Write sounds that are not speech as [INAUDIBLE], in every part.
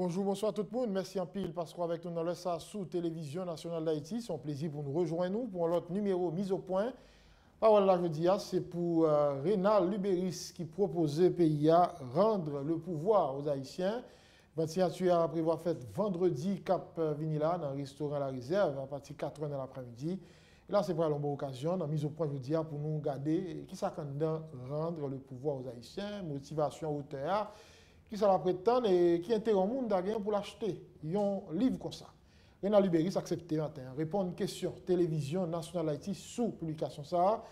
Bonjour, bonsoir tout le monde. Merci en pile parce qu'on avec nous dans le sous Télévision Nationale d'Haïti. C'est un plaisir pour nous rejoindre nous pour l'autre numéro mise au point. Parole là, je dis, hein, c'est pour euh, Lubéris qui proposait PIA rendre le pouvoir aux Haïtiens. as à prévoir fête vendredi Cap euh, Vinila dans le restaurant La Réserve à partir de 4h de l'après-midi. Là, c'est pour une bonne occasion, la mise au point, je dis, pour nous garder qui ça rendre le pouvoir aux Haïtiens, motivation, au théâtre qui s'en va prétendre et qui était au monde pour l'acheter. Ils ont un livre comme ça. Renal Libéris accepté matin. Répondre à une question télévision nationale Haïti sous publication ça.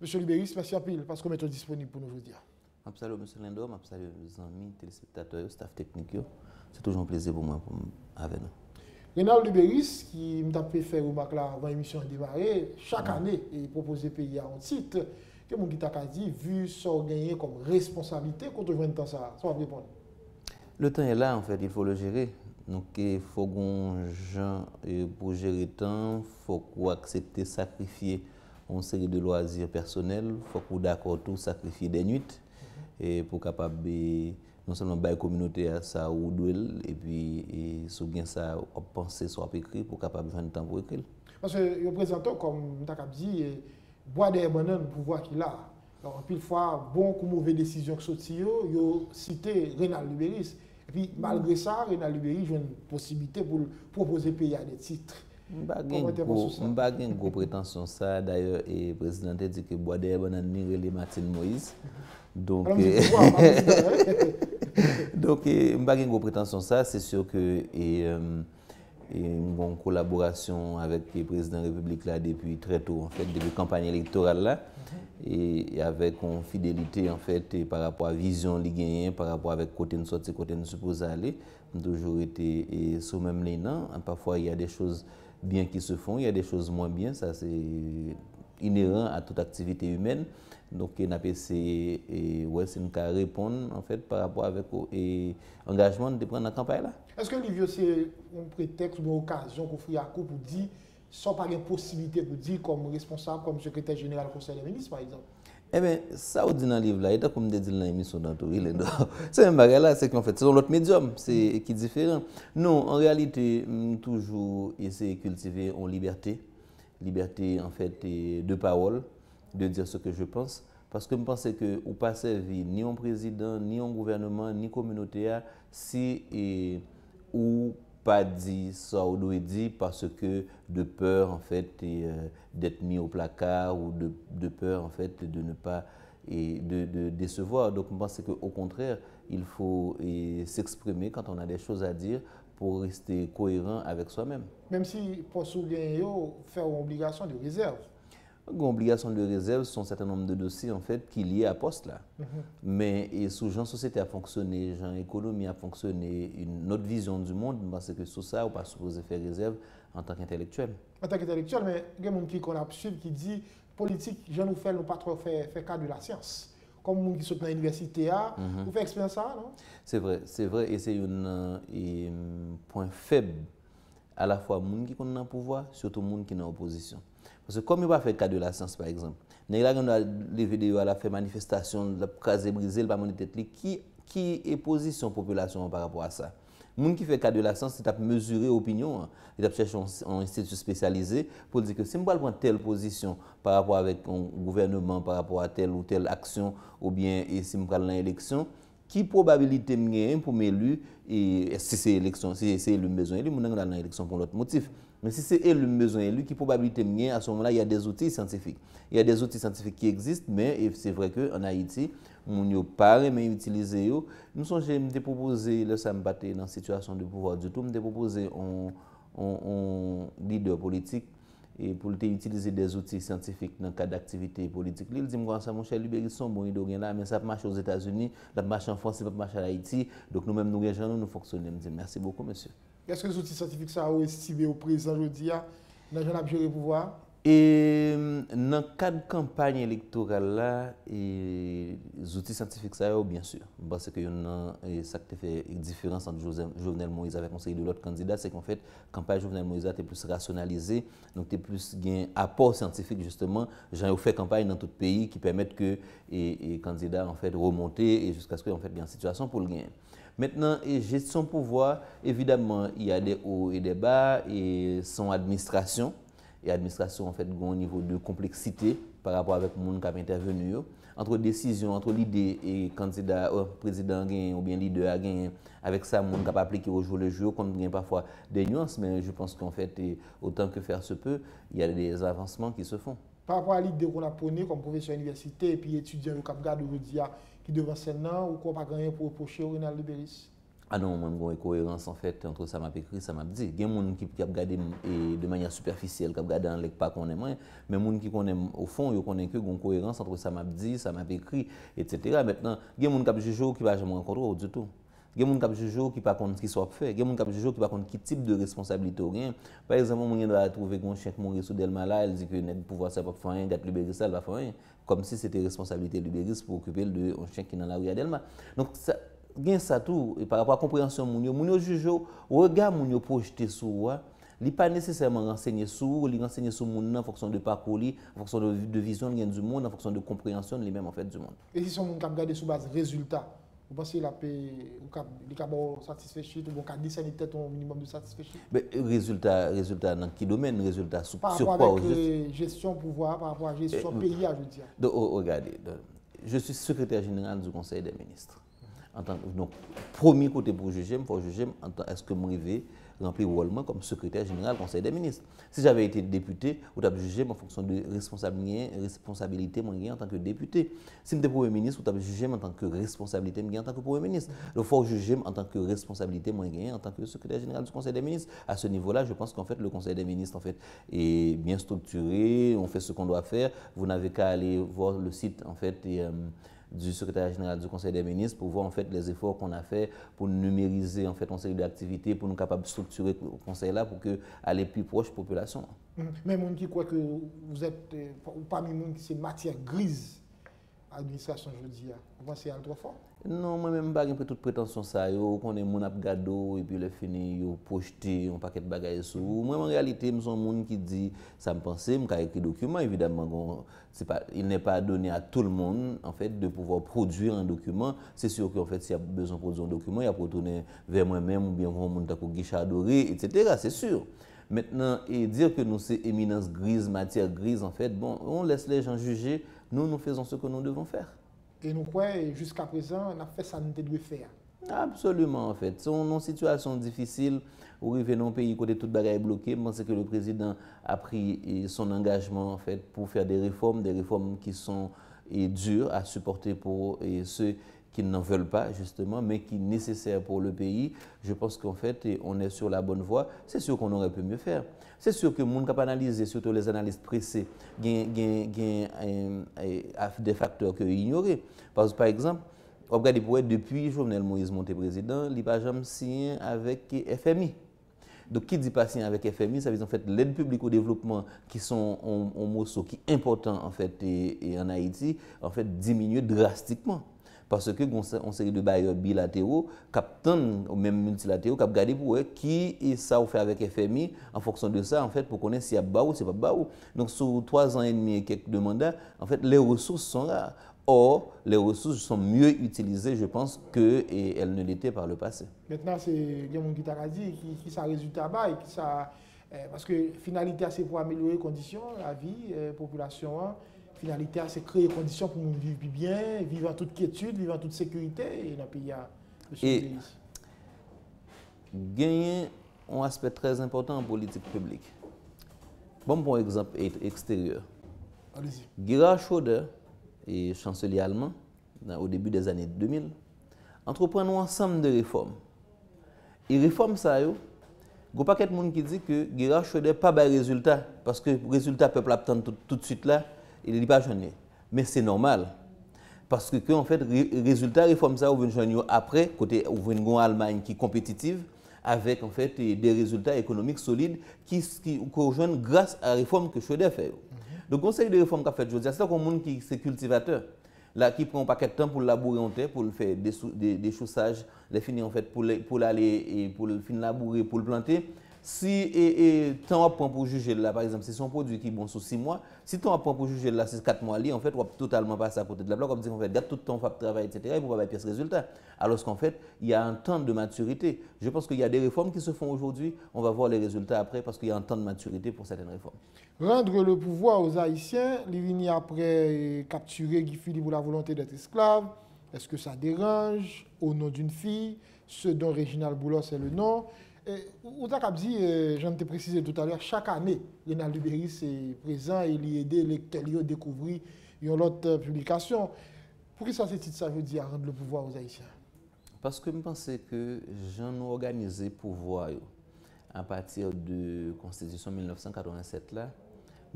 Monsieur Libéris, merci à pile parce que vous êtes disponible pour nous vous dire. salue M. Lindor, salut les amis, téléspectateurs, staff technique. C'est toujours un plaisir pour moi pour avec nous. Renal Luberis, qui m'a fait faire avant l'émission démarrer, chaque année, il propose pays à un titre. ke moun ki tak a zi, vu sò genye kom responsabite kontou jwen tan sa? Sò ap repon. Le tan yè la, en fèt, il fò le jere. Nou ke fò goun jen pou jere tan, fò kou aksepte sakrifye an sèri de loazir personel, fò kou d'akotou sakrifye denyit, pou kapab be, non sèlman baye kominote sa ou dwelle, e pi sou gen sa opansè so ap ekri, pou kapab jwen tan pou ekri. Monsè, yo prezantò, kom moun tak a zi, e moun, Boade Ebonen pou vwa ki la, anpil fwa bon kou mouve desisyon k sot si yo, yo cite Renal Luberis. Vi malgre sa, Renal Luberis joun posibite pou l'propoze peya de titre. Mba gen gwo pretensyon sa, d'ayor, e prezidentè di ke Boade Ebonen nirele Matin Moïse. Donke... Donke, mba gen gwo pretensyon sa, se syo ke... et une bonne collaboration avec le président de la République là depuis très tôt, en fait, depuis la campagne électorale là, et, avec une fidélité en fait par rapport à la vision gagne, par rapport avec côté de sortie, côté de supposé aller, toujours été sous même les noms. Parfois, il y a des choses bien qui se font, il y a des choses moins bien, ça c'est inerant a tout aktivite humen. Donc, na pe se wè se nou ka repond en fèt par rapport avèk ou engajman de pren nan kampay la. Est-ce que le vieux, c'est un prétexte ou un occasion que Fouillacourt vous dit sans parler de possibilité de vous dire comme responsable, comme secrétaire général au conseil de la ministre, par exemple? Eh ben, sa ou dinan livre la, et a comme dédile nan émission d'antour, il est dans... [LAUGHS] C'est un bagay la, c'est qu'en fèt, c'est dans l'autre médium, c'est qui est différent. Non, en réalité, mm, toujours, il s'est cultivé en liberté liberté en fait de parole, de dire ce que je pense. Parce que je pensais que ou pas vie ni en président, ni en gouvernement, ni communauté si ou pas dit ça ou doit dire parce que de peur en fait euh, d'être mis au placard ou de, peur en fait de ne pas et de, de décevoir. Donc je pense qu'au contraire, il faut s'exprimer quand on a des choses à dire pour rester cohérent avec soi-même. Même si pour souligner, faire une obligation de réserve. Une obligation de réserve sont un certain nombre de dossiers en fait qui liés à poste là. Mhm. Mais et sous genre société a fonctionné, Jean économie a fonctionné, une autre vision du monde, parce que sous ça, on pas supposé faire réserve en tant qu'intellectuel. En tant qu'intellectuel, mais il y a quelqu'un qui qu'on a qui dit politique, je nous fais, nous pas trop faire cas de la science. Comme les gens qui sont dans l'université, mhm. vous faites expérience à ça, non C'est vrai, c'est vrai, et c'est un euh, euh, point faible à la fois pour les gens qui dans le pouvoir, surtout pour les gens qui est en opposition. Parce que comme il n'y a pas fait le cas de la science, par exemple, il a fait des vidéos, il a fait des manifestations, il a crasé, des a qui est position population par rapport à ça gens qui fait cas de l'accent, c'est à mesurer l'opinion, Ils hein. à un institut spécialisé pour dire que si je prends telle position par rapport avec un gouvernement, par rapport à telle ou telle action, ou bien et si je prends l'élection, qui probabilité me pour m'élu et si c'est l'élection, si c'est élu besoin élu mon dans l'élection pour l'autre motif mais si c'est élu besoin élu qui probabilité à ce moment-là il y a des outils scientifiques il y a des outils scientifiques qui existent mais c'est vrai qu'en Haïti Moun yo pare men yu utilize yo. Mwen sonje mwen te propose, le sa mbate nan sitwasyon de pouvoi di tout, mwen te propose an dide politik. E pou lte utilize des outi santifik nan ka d'aktivite politik. Li l di mwen kwa an sa mwen chay l'iberison mwen bon yu do gen la. Men sa mwen mwen chan fonsi, mwen mwen chan haiti. Dok nou men mwen gen nou mwen foksoni. Mwen di mwen mwen mwen mwen se mwoko mwen se. Mwen mwen mwen mwen mwen mwen mwen mwen mwen mwen mwen mwen mwen mwen mwen. E nan kade kampanye elektoral la, e, zouti santifik sa yo, bien sur, bas se ke yon nan, e sak te fe yon diferans an Jouvenel Moïse, avè konseyi de lòt kandida, se kon fèt, kampanye Jouvenel Moïse te plus rasyonalize, nou te plus gen apòr santifik, justement, jan yon fè kampanye nan tout peyi, ki pèmèt ke, e kandida an fèt remontè, e jusqu'a sko yon fèt gen an situasyon pou lòt gen. Mètnen, e jèst son pouvoi, evidèmman, yade ou e deba, e son administrasyon, e administrasyon an fèt goun nivou de kompleksité par rapport avèk moun kap intervenu yo. Antre desisyon, antre l'idee e kanzida, ou euh, prezidant gen, ou bien l'idee a gen, avèk sa moun kap aplik yo jou le jou, kon gen pafwa de nyans, men je ponse ki an fèt, otan ke fèr se pè, yalè des avansman ki se fon. Par rapport a l'idee kon apone kon profesyon universite, epi etudyan yo kap gade ou vè diya ki devan sen nan, ou kon pa ganyan pou reproche yo Rinaldo Beris? Ah non, moi, j'ai une cohérence en fait entre ça m'a écrit, ça m'a dit. Il y a des gens qui, qui regardent de manière superficielle, qui regardent dans les pas qu'on aime, hein. mais les gens qui connaissent au fond, ils connaissent que une cohérence entre ça m'a dit, ça m'a écrit, etc. Maintenant, il y a des gens qui jugent qui ne jamais rencontrer du tout. Il y a des gens qui jugent qui ne savent pas ce qui soit fait. Il y a des gens qui jugent qui ne savent pas quel type de responsabilité rien. Par exemple, on a trouvé un chien qui mourit sous Delma là, elle dit que le pouvoir ça va faire rien, d'être libéré ça va faire rien. Comme si c'était responsabilité libériste pour occuper un chien qui dans la rue à Delma. Donc, ça, gen sa tout e par rapport à la compréhension yo, moun yo mon yo, rega moun yo projete sou wa, li pa nesesèman pas sou, li sur sou moun nan fonction de parcours, li, fonction de, de vision gen du moun, fonction de compréhension li même en fait, du monde. Et si son moun kap base résultat, Ou pensi la que ou ka, li ka bo satisfeshi, ou bon ka peut résultats, dans minimum de satisfaits. Mais ben, résultat, résultat dans domaine, résultat sur quoi Par rapport gestion gestion pouvoir, par rapport à gestion pays, eh, pays, je veux dire. Oh, je suis secrétaire général du Conseil des ministres donc, premier côté pour juger, il faut juger est-ce que mon vais remplir le comme secrétaire général du Conseil des ministres. Si j'avais été député, ou avez jugé en fonction de responsabilité en tant que député. Si j'étais premier ministre, ou avez jugé en tant que responsabilité en tant que premier ministre. Il faut juger en tant que responsabilité en tant que secrétaire général du Conseil des ministres. À ce niveau-là, je pense qu'en fait le Conseil des ministres en fait est bien structuré, on fait ce qu'on doit faire. Vous n'avez qu'à aller voir le site en fait et, euh, du secrétaire général du Conseil des ministres pour voir en fait les efforts qu'on a fait pour numériser en fait une série pour nous capables de structurer le Conseil là pour que aller plus proche population. Mm. Mais on dit quoi que vous êtes euh, parmi pas c'est matière grise administration jeudi voici hein. Vous pensez à trois fois. Non, moi-même, je n'ai pas toute prétention ça. Yo, qu'on est mon abgado et puis le fini, yo projeté un paquet de bagages sur Moi, en réalité, je suis monde qui dit, ça me pensait, je écrit document. Évidemment, pas, il n'est pas donné à tout le monde, en fait, de pouvoir produire un document. C'est sûr qu'en fait, s'il y a besoin de produire un document, il y a pour tourner vers moi-même ou bien vers mon guichard doré, etc. C'est sûr. Maintenant, et dire que nous, c'est éminence grise, matière grise, en fait, bon, on laisse les gens juger nous, nous faisons ce que nous devons faire. Et nous croyons, jusqu'à présent, on a fait ça, nous devons faire. Absolument, en fait. Si on une situation difficile, ou il dans un pays côté tout bagaille est bloqué, moi, c'est que le président a pris son engagement, en fait, pour faire des réformes, des réformes qui sont et dures à supporter pour et ceux qui n'en veulent pas, justement, mais qui est nécessaire pour le pays. Je pense qu'en fait, on est sur la bonne voie. C'est sûr qu'on aurait pu mieux faire. C'est sûr que mon pas analyser, surtout les analystes pressés, ont des facteurs que ignorés. Parce que, par exemple, on regarde depuis Jovenel Moïse monté président, il n'a jamais signé avec FMI. Donc, qui dit signé avec FMI, ça veut dire en fait l'aide publique au développement, qui sont en morceau qui est important en fait en Haïti, en fait diminue drastiquement. Parce que on série de bailleurs bilatéraux, captain ou même multilatéraux, cap garder pour qui et ça on fait avec FMI en fonction de ça en fait pour connaître s'il y a bas ou c'est pas bas ou. Donc sur trois ans et demi et quelques de en fait les ressources sont là. Or, les ressources sont mieux utilisées, je pense, qu'elles ne l'étaient par le passé. Maintenant, c'est Guillaume Guitarazzi qui, qui ça résultat bas et qui ça. Eh, parce que finalité, c'est pour améliorer les conditions, la vie, la euh, population. Hein. finalite a se kreye kondisyon pou moun vivi bi bien, vivan tout kietude, vivan tout sekurite, e nan pi ya ganyen an aspet trez important an politik publik bon bon ekzamp et eksteryor gira chode e chanselier alman au debu de zanet 2000 entrepren wansam de reform e reform sa yo goupak et moun ki di ke gira chode pa bay rezultat, paske rezultat pe plaptan tout sit la il n'est pas jeune. Mais c'est normal. Parce que, en fait, résultat, réforme ça, on vient après, côté, on vient une Allemagne qui est compétitive, avec, en fait, des résultats économiques solides qui, qui, rejoignent grâce à la réforme que faisais fait. Mhm. Le conseil de réforme qu'a fait José, c'est comme monde qui est cultivateur, là, qui prend un paquet de temps pour labourer en terre, pour le faire des, des, chaussages, les finir, en fait, pour, les, pour aller, pour finir labourer, pour le planter si et, e, tant à point pour juger là, par exemple, c'est son produit qui est bon sur six mois, si à point pour juger là, c'est quatre mois, en fait, on va totalement passer à côté de la blague, comme dit, en fait, tout le temps, on travail, etc., et pour avoir pièce résultat. Alors qu'en fait, il y a un temps de maturité. Je pense qu'il y a des réformes qui se font aujourd'hui, on va voir les résultats après, parce qu'il y a un temps de maturité pour certaines réformes. Rendre le pouvoir aux Haïtiens, les après capturer Guy Philippe pour la volonté d'être esclave, est-ce que ça dérange au nom d'une fille, ce dont Réginald Boulos est le nom Eh, Ota kap di, eh, jante prezise tout a lè, chak anè, Yonaldi Beris se prezant, e il yè de l'ekte li yo dekouvri yon lot eh, publikasyon. Pou ki sa se tit sa ve di a rende le pouvoi ouza isha? Paske mi panse ke jante organize pouvoi yo a patir de konstitisyon 1987 la,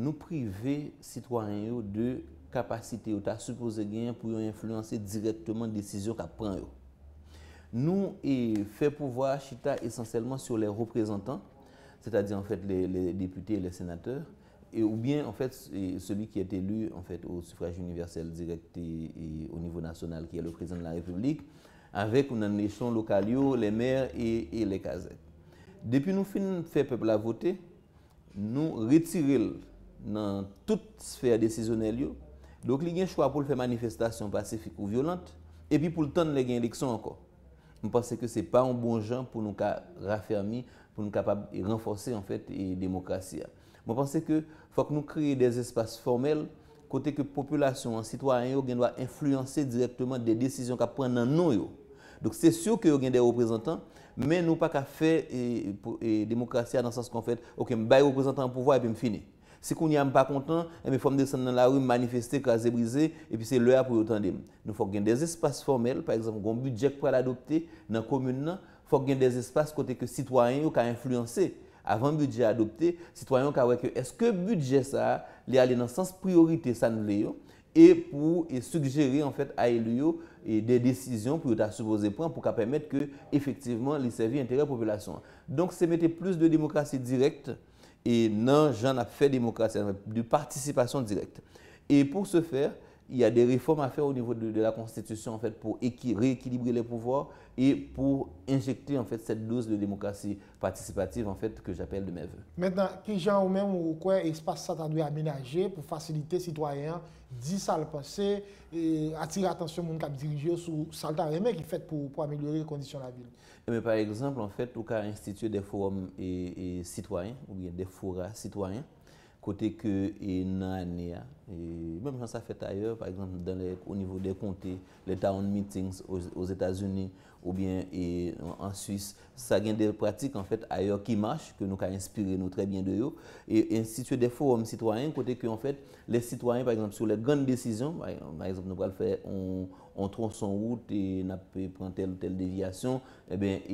nou prive sitwany yo de kapasite yo ta supose gen pou yo influense direktman desisyon ka pran yo. Nou e fè pou vwa Chita esensèlman sur le reprezentant, sè ta di en fèt le deputé, le sénateur, ou bien en fèt sebi ki et elu en fèt au suffrage universel direkt e au nivou nasyonal ki e le prezen de la republik, avek ou nan nechon lokal yo, le mer e le kazè. Depi nou fè pep la votè, nou retiril nan tout fè a desizyonel yo, loke li gen chwa pou l fè manifestasyon pasifik ou violant, epi pou l ton le gen leksyon anko. Mwen panse ke se pa an bon jan pou nou ka rafermi, pou nou ka pa renforse en fèt e demokrasya. Mwen panse ke fòk nou kreye des espas formel, kote ke populasyon an sitwaryen yo gen do a influense direktman de desisyon ka pren nan nou yo. Dok se syo ke yo gen de reprezentant, men nou pa ka fè demokrasya nan sas kon fèt, ok, m bay reprezentant an pouvoi apèm fini. Se kon yon yon pa kontan, yon me fòm de san nan la ou manifestè kwa zè brizè, epi se lè a pou yon tendèm. Nou fòk gen des espas formèl, par exemple, kon budjek pou al adoptè nan komoun nan, fòk gen des espas kote ke citoyen yo ka influencè, avan budjek adoptè, citoyen yo ka wèkè. Eske budjek sa, lè alè nan sans priorité san lè yo, e pou e sugère en fèt a yon yo, e de desisyon pou yon ta souvo zè pran, pou ka pèmèt ke efektivman li sèvi interè popolasyon. Donk se mette plus de demokrasi direkte, Et non, j'en ai fait démocratie, de participation directe. Et pour ce faire, il y a des réformes à faire au niveau de, la Constitution, en fait, pour rééquilibrer les pouvoirs et pour injecter, en fait, cette dose de démocratie participative, en fait, que j'appelle de mes voeux. Maintenant, qui gens ou même ou quoi espace ça doit aménager pour faciliter les citoyens, dit ça le passé, et attirer l'attention des gens qui dirigé sur ça qui fait pour améliorer les conditions de la ville Eh par exemple, an fèt, nou ka instituye de forum citoyen, ou bien de fora citoyen, kote ke nan ane ya. Mèm chan sa fèt ayer, par exemple, au nivou de konte, le town meetings aux Etats-Unis, ou bien en Suisse, sa gen de pratik an fèt ayer ki mâche, ke nou ka inspire nou trebyen de yo, et instituye de forum citoyen, kote ke an fèt, le citoyen, par exemple, sou le gan de desisyon, par exemple, nou pral fèt, on... ontron son wout e nap prentel tel devyasyon, e ben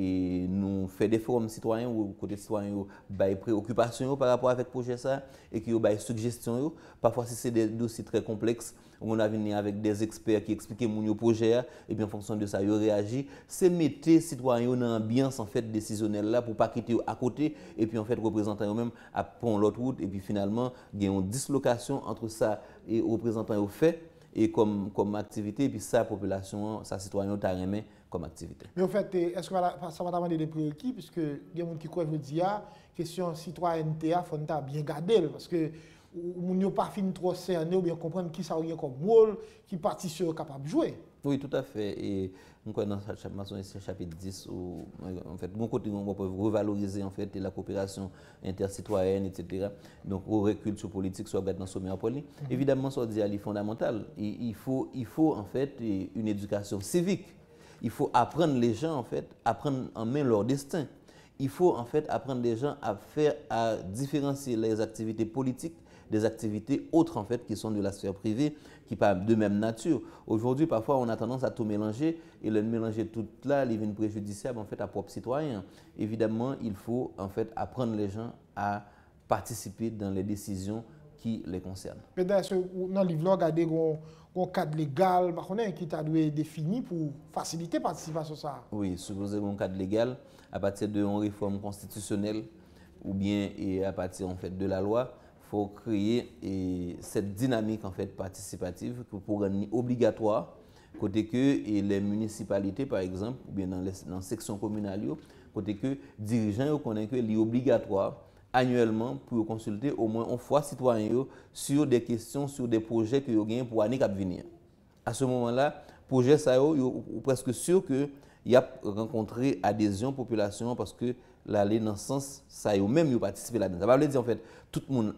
nou fè de fòm citoyen ou kote citoyen yo bay preokupasyon yo par rapport avèk proje sa, e ki yo bay sukjestyon yo, pafwa se se de dosi tre kompleks, ou nan vini avèk de eksper ki eksplike moun yo proje a, e pi an fonksyon de sa yo reagi, se mette citoyen yo nan ambyans an fèt desizyonel la pou pa kite yo akote, e pi an fèt reprezentan yo mèm ap pon lot wout, e pi finalman gen yon dislokasyon antre sa e reprezentan yo fè, e kom aktivite, pi sa populasyon, sa sitwanyon ta reme kom aktivite. Me ou fete, eske pa sa vataman de depre ki, piske gen moun ki kou evre di a, kesyon sitwanyon te a, fon ta biye gade, paske moun yo pa fin tro se ane, ou biye komprende ki sa ouye kom bol, ki pati se ou kapab jwe. Oui, tout à fait. Et dans ce chapitre 10, en fait, mon côté, on peut revaloriser en fait, la coopération intercitoyenne, etc. Donc, au recul sur politique, soit dans le sommet à Poli. Mm-hmm. Évidemment, ça dit à fondamental. Il, faut, il faut, en fait, une éducation civique. Il faut apprendre les gens, en fait, à prendre en main leur destin. Il faut, en fait, apprendre les gens à faire, à différencier les activités politiques des activités autres en fait qui sont de la sphère privée, qui parlent de même nature. Aujourd'hui, parfois, on a tendance à tout mélanger et le mélanger tout là, il est préjudiciable en fait à propre citoyen. Évidemment, il faut en fait apprendre les gens à participer dans les décisions qui les concernent. Mais dans le livre, regardez un cadre légal bah, qui t'a défini pour faciliter la participation ça. Oui, supposons un cadre légal à partir d'une réforme constitutionnelle ou bien et à partir en fait de la loi fò kreye set dinamik en fèt participatif, pou pouren ni obligatoir, kote ke le munisipalite par ekzamp, ou bien nan seksyon komunal yo, kote ke dirijan yo konen ke li obligatoir, anyeleman pou yo konsulte ou mwen an fwa sitwanyo, sou yo de kestyon, sou yo de proje ki yo gen pou anik advinir. A sou mounman la, proje sa yo yo ou preske sou ke ya renkontre adezyon populasyon, paske, l'aller dans le sens, ça yo même yo participer là-dedans. Ça veut dire en fait, tout le monde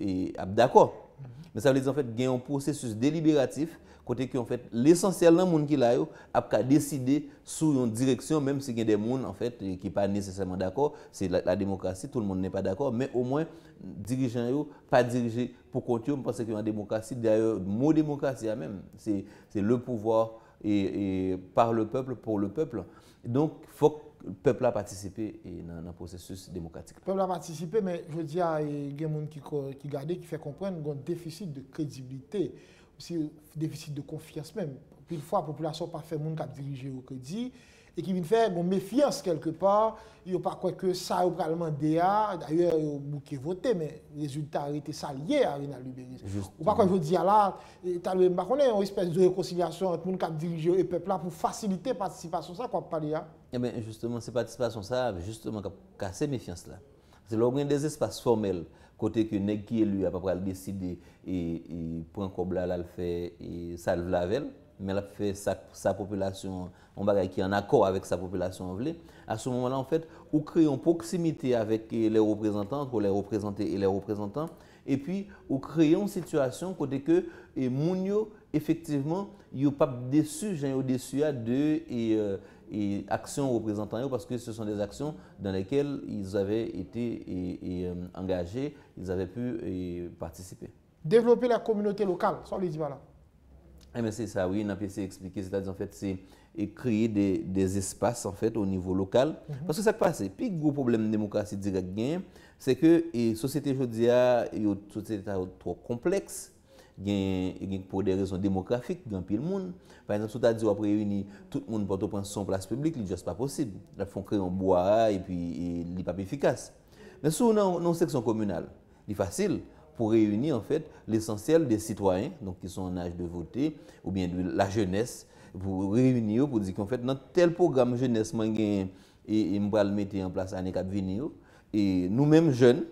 est d'accord. Mhm. Mais ça veut dire en fait, il y a un processus délibératif côté qui, en fait l'essentiel dans monde qui là a décidé sous une direction même si il y a des monde en fait qui pas nécessairement d'accord c'est la, démocratie tout le monde n'est pas d'accord mais au moins dirigeant yo pas dirigé pour continuer parce que une démocratie d'ailleurs mot démocratie hein, même c'est le pouvoir et, par le peuple pour le peuple donc faut pepl eh, la patisipe nan prosesus demokratik. Pepl la patisipe, men je di a gen moun ki gade, ki fe kompren gwen defisit de kredibilite, ou si defisit de konfians men. Pil fwa, populasyon pa fe moun kap dirije ou kredi, e ki vin fe moun mefians kelke pa, yo pa kwen ke sa ou pralman de a, d'ayou yo mou ke vote, men rezultat rete sa liye a renal uberi. Ou pa kwen je di a la, talwe mba konen yon espè de rekoncilasyon moun kap dirije ou e pepl la, pou fasilite patisipasyon sa kwa pali a. Eh ben, justement, se patisipasyon sa, justement, ka se mifians la. Se lor gwen des espasyon formel, kote ke nek ki elu apapre al deside, e pou an kobla la al fe, e sal vlavel, men la fe sa popylasyon, an bagay ki an akor avik sa popylasyon an vle, a sou mouman la, an fèt, ou kreyon poksimite avik le reprezentant, pou le reprezenté, le reprezentant, e pi, ou kreyon situasyon kote ke moun yo, efektiveman, yo pap desu, jen yo desu ya, de, e, e, et actions eux, parce que ce sont des actions dans lesquelles ils avaient été euh, engagés, ils avaient pu participer. Développer la communauté locale, ça on les dit voilà. Eh bien, c'est ça, oui, on a pu expliquer, c'est-à-dire en fait, c'est créer des, espaces en fait au niveau local. Mhm. Parce que ça qui passe, puis gros problème de démocratie directe, c'est que la société ah, aujourd'hui est ah, trop complexe. gen pou de rezon demokrafik, gen pil moun. Par exemple, sou ta di wap reyouni, tout moun pote pren son plas publik, li jas pa posib. La fon kre yon boara, e pi li pa pe efikas. Men sou nan non, non seksyon komunal, li fasil pou reyouni en fèt l'esensyel de sitwoyen, donk ki son anj de voté, ou bien de la jenès, pou reyouni yo pou di ki en fèt nan tel program jenès man gen e mbral meti en plas ane kap vini yo, nou menm jen,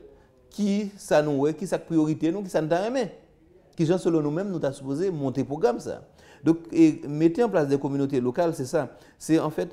ki sa nou we, ki sa k priorite nou, ki sa nou tan remè. ki jan selon nou men nou ta soupoze monte program sa. Dok, e mette en plas de kominoti lokal, se sa, se en fet,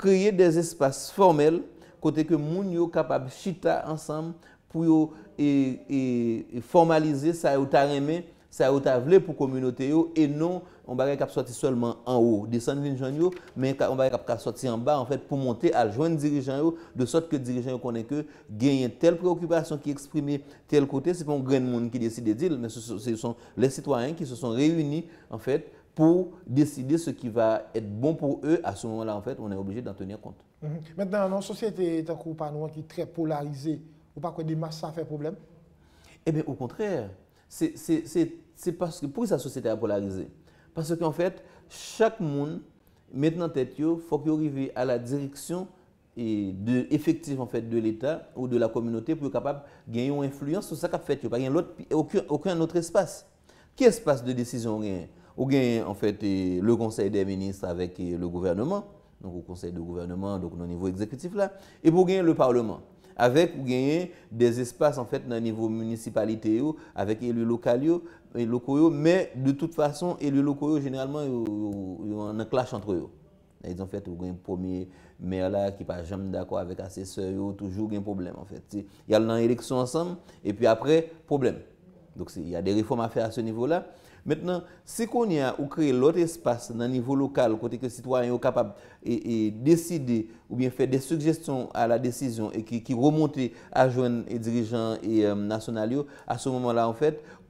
kreye de espas formel, kote ke moun yo kapab chita ansam, pou yo e, e, formalize sa ou tareme, ça a voulu pour communauté et non on va cap sortir seulement en haut, descendre une jeune mais on va sortir en bas en fait pour monter à joindre dirigeants, de sorte que dirigeants connaissent que gagne telle préoccupation qui exprime tel côté, c'est pas un grand monde qui décide de dire mais ce sont les citoyens qui se sont réunis en fait pour décider ce qui va être bon pour eux, à ce moment-là, en fait, on est obligé d'en tenir compte. Mm -hmm. Maintenant, dans société qui est très polarisée, ou pas que des masses, ça fait problème Eh bien, au contraire, Se paske pou sa sosyete a polarize, paske en fèt, chak moun, mèt nan tèt yo, fòk yo rive a la direksyon efektif en fèt de l'Etat ou de la komynoté pou yo kapap genyon enfluens sou sak ap fèt yo, pa genyon lout, okyen notre espas. Ki espas de desisyon genyon? Ou genyon en fèt le konsey de ministre avèk le gouvernement, nou konsey de gouvernement, nou nivou ekzekitif la, e pou genyon le parlement. Avèk ou genye des espas an fèt nan nivou municipalite yo, avèk elu lokal yo, elu loko yo, mè de tout fason elu loko yo genyalman yon an klache antre yo. Nè yon fèt ou genye pomi mer la ki pa jom d'akwa avèk asese yo, toujou genye problem an fèt. Yal nan eleksyon ansam, epi apre problem. Yal de reform a fè a se nivou la. Mètenan, se kon y a ou kreye lot espas nan nivou lokal, kote ke sitwany ou kapab e deside ou bien fè des sugestyon a la desisyon e ki remonte a jwen dirijan e euh, nasyonalyo, a sou moman la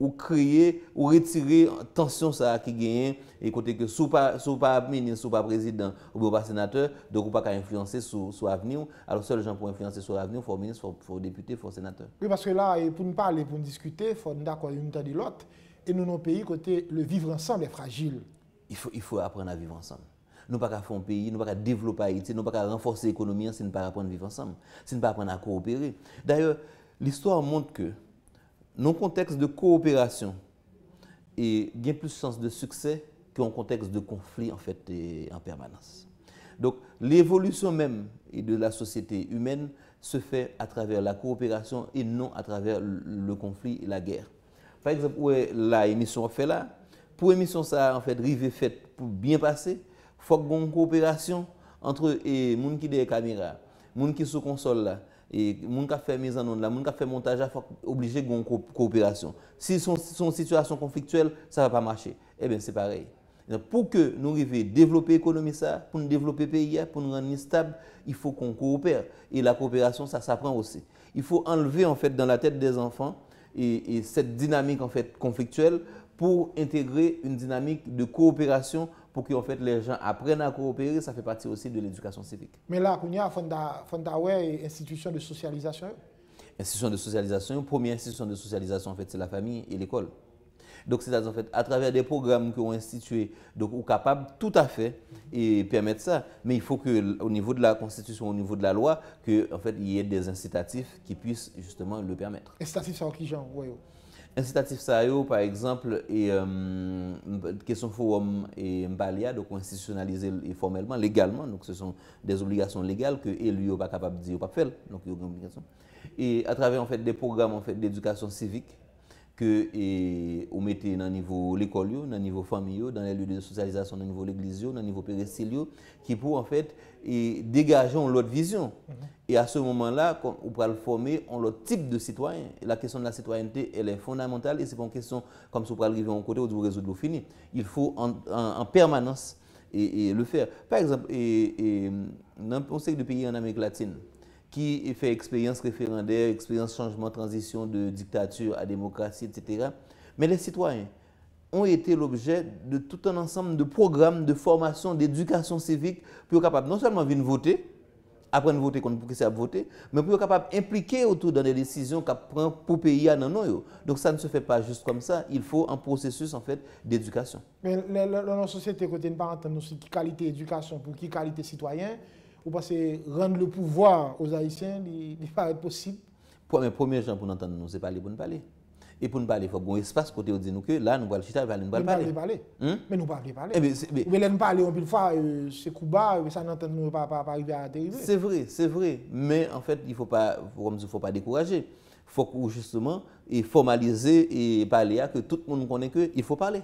ou kreye ou retire tensyon sa ki genyen e kote ke sou pa menin, sou pa prezident ou bo pa senatèr, dekou pa ka enfluansè sou aveni ou, alo sol jan pou enfluansè sou aveni ou, fò menin, fò deputè, fò senatèr. Oui, paske la, pou n'pale, pou n'diskute, fò n'dakwa y un ta di lote, Et nous, nos pays, côté le vivre ensemble est fragile. Il faut, il faut apprendre à vivre ensemble. Nous ne pouvons pas faire un pays, nous ne pouvons pas développer Haïti, nous ne pouvons pas renforcer l'économie si nous ne pas apprendre à vivre ensemble, si nous ne pouvons pas apprendre à coopérer. D'ailleurs, l'histoire montre que dans contextes contexte de coopération, et il plus de chance de succès qu'en contexte de conflit en, fait, en permanence. Donc l'évolution même de la société humaine se fait à travers la coopération et non à travers le conflit et la guerre. Par exemple, la la émission fait là, pour émission ça, en fait, rive fait pour bien passer, il faut ait une coopération entre les gens qui ont des caméras, les gens qui sont sous console là, et qui ont fait mise en onde là qui ont fait montage faut obligé une coopération si son, son situation conflictuelle ça va pas marcher eh bien c'est pareil pour que nous arrivions développer l'économie, ça, pour nous développer le pays, pour nous rendre stable, il faut qu'on coopère. Et la coopération, ça s'apprend aussi. Il faut enlever, en fait, dans la tête des enfants, et, cette dynamique en fait conflictuelle pour intégrer une dynamique de coopération pour que fait, les gens apprennent à coopérer. Ça fait partie aussi de l'éducation civique. Mais là, il y a institution de socialisation. Institution de socialisation, première institution de socialisation, en fait, c'est la famille et l'école. Donc, c'est-à-dire, en fait, à travers des programmes qu'on institué, donc, on est capable tout à fait et permettre ça. Mais il faut que, au niveau de la Constitution, au niveau de la loi, que, en fait, il y ait des incitatifs qui puissent, justement, le permettre. Incitatifs, ça, qui, jean Incitatif ça yo, par exemple, et euh, question forum et Mbalia, donc institutionnalisé formellement, légalement, donc ce sont des obligations légales que l'élu n'est pas capable de dire, pas faire, donc il y a une obligation. Et à travers en fait des programmes en fait d'éducation civique, ke e, ou mette nan nivou l'ekol yo, nan nivou fami yo, nan l'elite de sosyalizasyon nan nivou l'egliz yo, nan nivou perestil yo, ki pou an fèt degajon l'ot vizyon. E a sou mouman la, ou pral fòmè an l'ot tik de sitwanyen. La kesyon la sitwanyente, elè fondamental, e se pon kesyon kom sou pral givyon kote ou dvou rezoud lou fini. Il fò an permanans e le fèr. Par exemple, nan ponsèk de piye an Amèk Latine, qui fait expérience référendaire, expérience changement, transition de dictature à démocratie, etc. Mais les citoyens ont été l'objet de tout un ensemble de programmes de formation, d'éducation civique pour capable non seulement venir voter, après de voter pour qui ça voter, mais pour capable impliquer autour dans les décisions qu'on pour le pays à non Donc ça ne se fait pas juste comme ça, il faut un processus en fait d'éducation. Mais dans la société côté une parenthèse, nous qui qualité éducation pour qui qualité citoyen pour parce rendre le pouvoir aux Haïtiens, il être possible. Les premiers gens pour nous entendre, nous, c'est parler pour nous parler. Et pour nous parler, il faut un espace côté où dit nous que là, nous parlons chita, nous parlons parler. Nous parler. Hmm? Mais nous parler, parler. Eh mais... voulez nous parler, on une fois euh, c'est Kouba, euh, ça n'entend nous pas, pas, arriver à dériver. C'est vrai, c'est vrai. Mais en fait, il ne faut pas, comme il faut pas décourager. Il faut justement et formaliser et parler à que tout le monde connaît qu'il faut parler.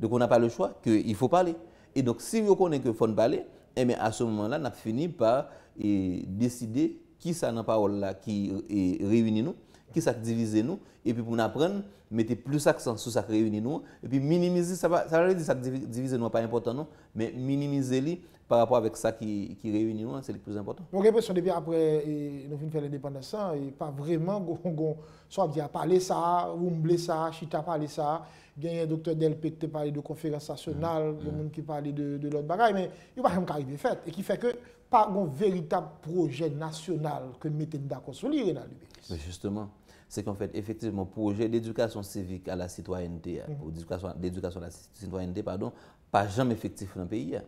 Donc, on n'a pas le choix, qu'il faut parler. Et donc, si vous connaissez qu'il faut parler, et eh à ce moment-là, on a fini par eh, décider qui ça dans parole là qui eh, réunit nous, qui ça divise nous, et puis pour nous apprendre, mettez plus accent sur ça qui réunit nous, et puis minimiser, ça va, ça veut dire ça divise nous, pas important non, mais minimiser par rapport avec ça qui, qui réunit nous, hein, c'est le plus important. Mon l'impression depuis après, nous venons faire l'indépendance, hein, et pas vraiment, [LAUGHS] soit soit bien parler ça, rumbler ça, chita parler ça, gen yon doktor Del Pecte pari de konferansasyonal, mm, yon mm. moun ki pari de lout bagay, men yon pa yon karibifet, e ki feke pa yon veritab proje nasyonal ke meten da konsolire nan lupikis. Justeman, se kon fet efektivman proje d'edukasyon sivik mm. a la sitwoyente, ou d'edukasyon la sitwoyente, pardon, pa jam efektif nan peyi,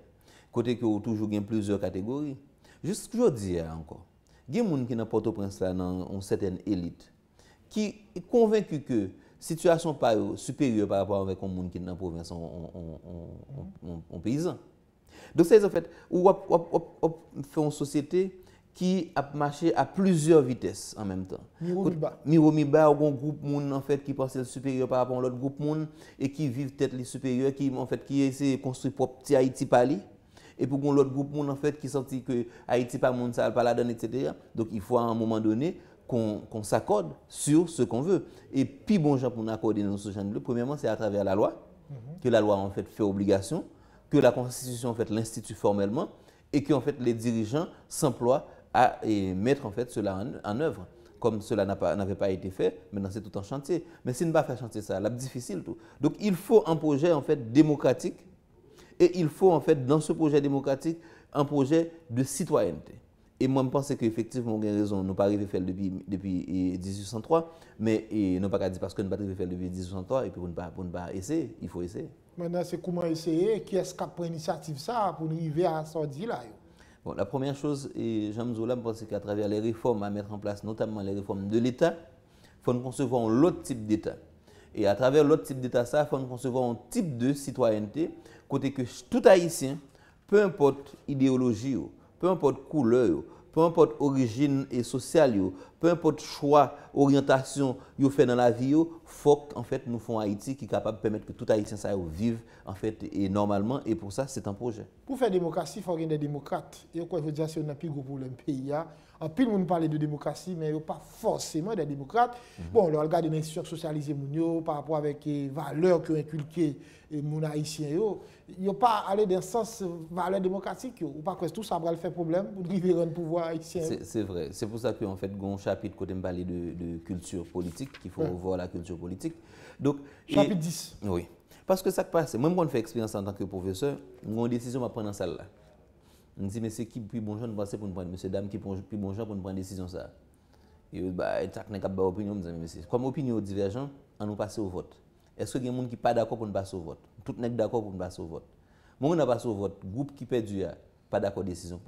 kote ki ou toujou gen plezor kategori. Jusk yo di ya ankon, gen moun ki nan Port-au-Prince la nan yon seten elit, ki konvenku ke Sityasyon pa yon, superyor par rapport avèk yon moun ki nan provins yon peyizan. Dok se yon fèt, mhm. ou wap wap wap wap fè yon sosyete ki ap mache a pluzyor vites an mèm tan. Miro mi ba. Miro mi ba, ou kon goup moun an fèt ki pense l superyor par rapport lout goup moun e ki vive tèt lé superyor ki en fèt ki yè se konstruy pop ti Haiti pali e pou kon lout goup moun an fèt ki soti ki Haiti pali moun sal pala dan etc. Dok yon fwa an mouman donè. qu'on s'accorde sur ce qu'on veut. Et puis, bon, pour nous accorder dans ce genre premièrement, c'est à travers la loi, mhm. que la loi, en fait, fait obligation, que la Constitution, en fait, l'institue formellement, et que, en fait, les dirigeants s'emploient à mettre, en fait, cela en, œuvre. Comme cela n'avait pas, pas, été fait, maintenant, c'est tout en chantier. Mais c'est ne pas faire chantier ça, la difficile, tout. Donc, il faut un projet, en fait, démocratique, et il faut, en fait, dans ce projet démocratique, un projet de citoyenneté. Et moi, je pense qu'effectivement, on a raison, nous pas arrivé à faire depuis, euh, depuis 1803, mais euh, nous pas dit parce que nous pas arrivé à faire depuis 1803 et puis pour ne pas, pas essayer, il faut essayer. Maintenant, c'est comment essayer, qui est-ce qui a pris l'initiative ça pour nous arriver à sortir là Bon, la première chose, et Jean je c'est qu'à travers les réformes à mettre en place, notamment les réformes de l'État, il faut nous concevoir autre type d'État. Et à travers l'autre type d'État, ça, il faut nous concevoir un type de citoyenneté, côté que tout Haïtien, peu importe l'idéologie, pou mèmpòt koule yo, pou mèmpòt orijin e sosyal yo, peu importe choix, orientation yo fait dans la vie, il faut en fait nous font Haïti qui est capable de permettre que tout Haïtien ça vive en fait et normalement et pour ça c'est un projet. Pour faire démocratie, il faut des démocrates. Et quoi je veux dire c'est un plus gros problème pays hein. En pile on parler de démocratie mais a pas forcément des démocrates. Mhm. Bon, on regarde des institutions socialisées par rapport avec les valeurs que inculquées eh, les Haïtiens, il n'y a pas aller dans le sens euh, valeur démocratique ou pas que tout ça va le faire problème pour le pouvoir haïtien. C'est vrai, c'est pour ça que en fait goncha chapitre côté de, de, culture politique, qu'il faut mm. voir la culture politique. Donc, chapitre et, 10. Oui. Parce que ça passe, même quand on fait expérience en tant que professeur, on une décision à prendre dans salle là. me dis mais c'est qui plus bon gens de penser pour nous prendre, monsieur, dame, qui plus bon gens pour nous prendre une décision ça. Et euh, bah, chaque n'a pas opinion, mais comme opinion divergente, on nous passe au vote. Est-ce qu'il y a des gens qui pas d'accord pour nous passer au vote Tout n'est d'accord pour nous passer au vote. Moi, on a passé au vote, groupe qui perd du pas d'accord décision,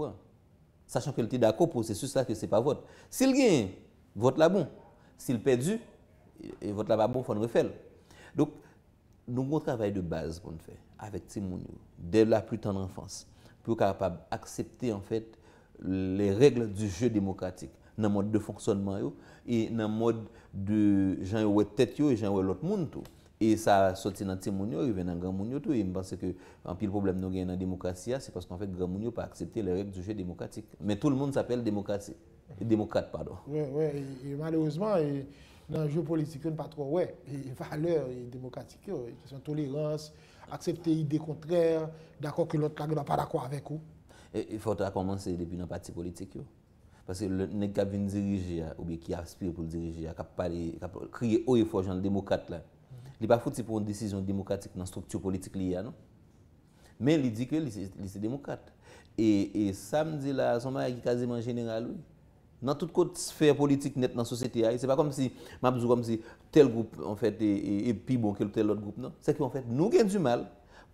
sachant qu'il était d'accord sur là que c'est pas votre. S'il gagne, vote là bon. S'il perdu, vote là pas bon, faut le refaire. Donc nous avons un travail de base pour fait, avec Timounio dès la plus tendre enfance pour capable accepter en fait les règles du jeu démocratique dans le mode de fonctionnement et dans le mode de gens tête et gens l'autre monde tout. Et ça sorti dans Timounio, il vient dans Grand monde. tout. Et je pense que le pile problème nous avons dans la démocratie, c'est parce qu'en fait, Grand n'a pas accepté les règles du jeu démocratique. Mais tout le monde s'appelle démocratie. Démocrate, pardon. Oui, oui. Et, malheureusement, dans le jeu politique, pas trop, ouais. Les valeurs démocratiques, une tolérance, accepter idées contraires, d'accord que l'autre n'est pas d'accord avec vous. Il faut commencer depuis dans le parti politique. Parce que les gens qui viennent diriger, ou bien qui aspirent pour diriger, qui a qui a haut et fort, genre démocrate là. Li pa fouti pou yon desizyon demokratik nan stoktyo politik li ya, non? Men li di ke li se demokrat. E, e samdi la, soma yon ki kazeman general ou, nan tout kote sfer politik net nan soseti a, se pa kom si, ma bzou kom si, tel goup en fèt, e, e, e pi bon ke tel lot goup, non? Se ki en fèt, nou gen du mal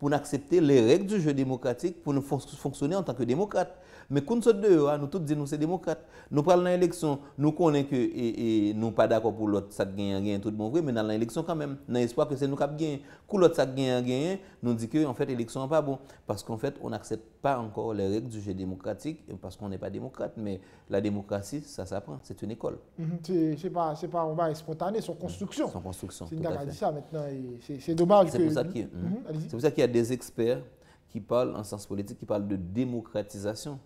pou n'aksepte le rek du je demokratik pou nou fonksyone en tanke demokrat. Mais quand nous sommes nous tous disons que nous sommes démocrates. Nous parlons dans l'élection, nous connaissons que et, nous pas d'accord pour l'autre, ça gagne, rien, tout le monde, mais dans l'élection quand même, dans l'espoir que c'est nous qui gagné. Quand l'autre, ça gagne, gagne, nous disons que en fait, l'élection n'est pas bon. Parce qu'en fait, on n'accepte pas encore les règles du jeu démocratique, parce qu'on n'est pas démocrate, mais la démocratie, ça s'apprend, c'est une école. Mhm, Ce n'est pas, c'est pas, on va spontané, c'est construction. construction. C'est une dit ça maintenant, c'est, dommage. Mhm, mhm. c'est pour ça qu'il y a des experts qui parlent en sens politique, qui parlent de démocratisation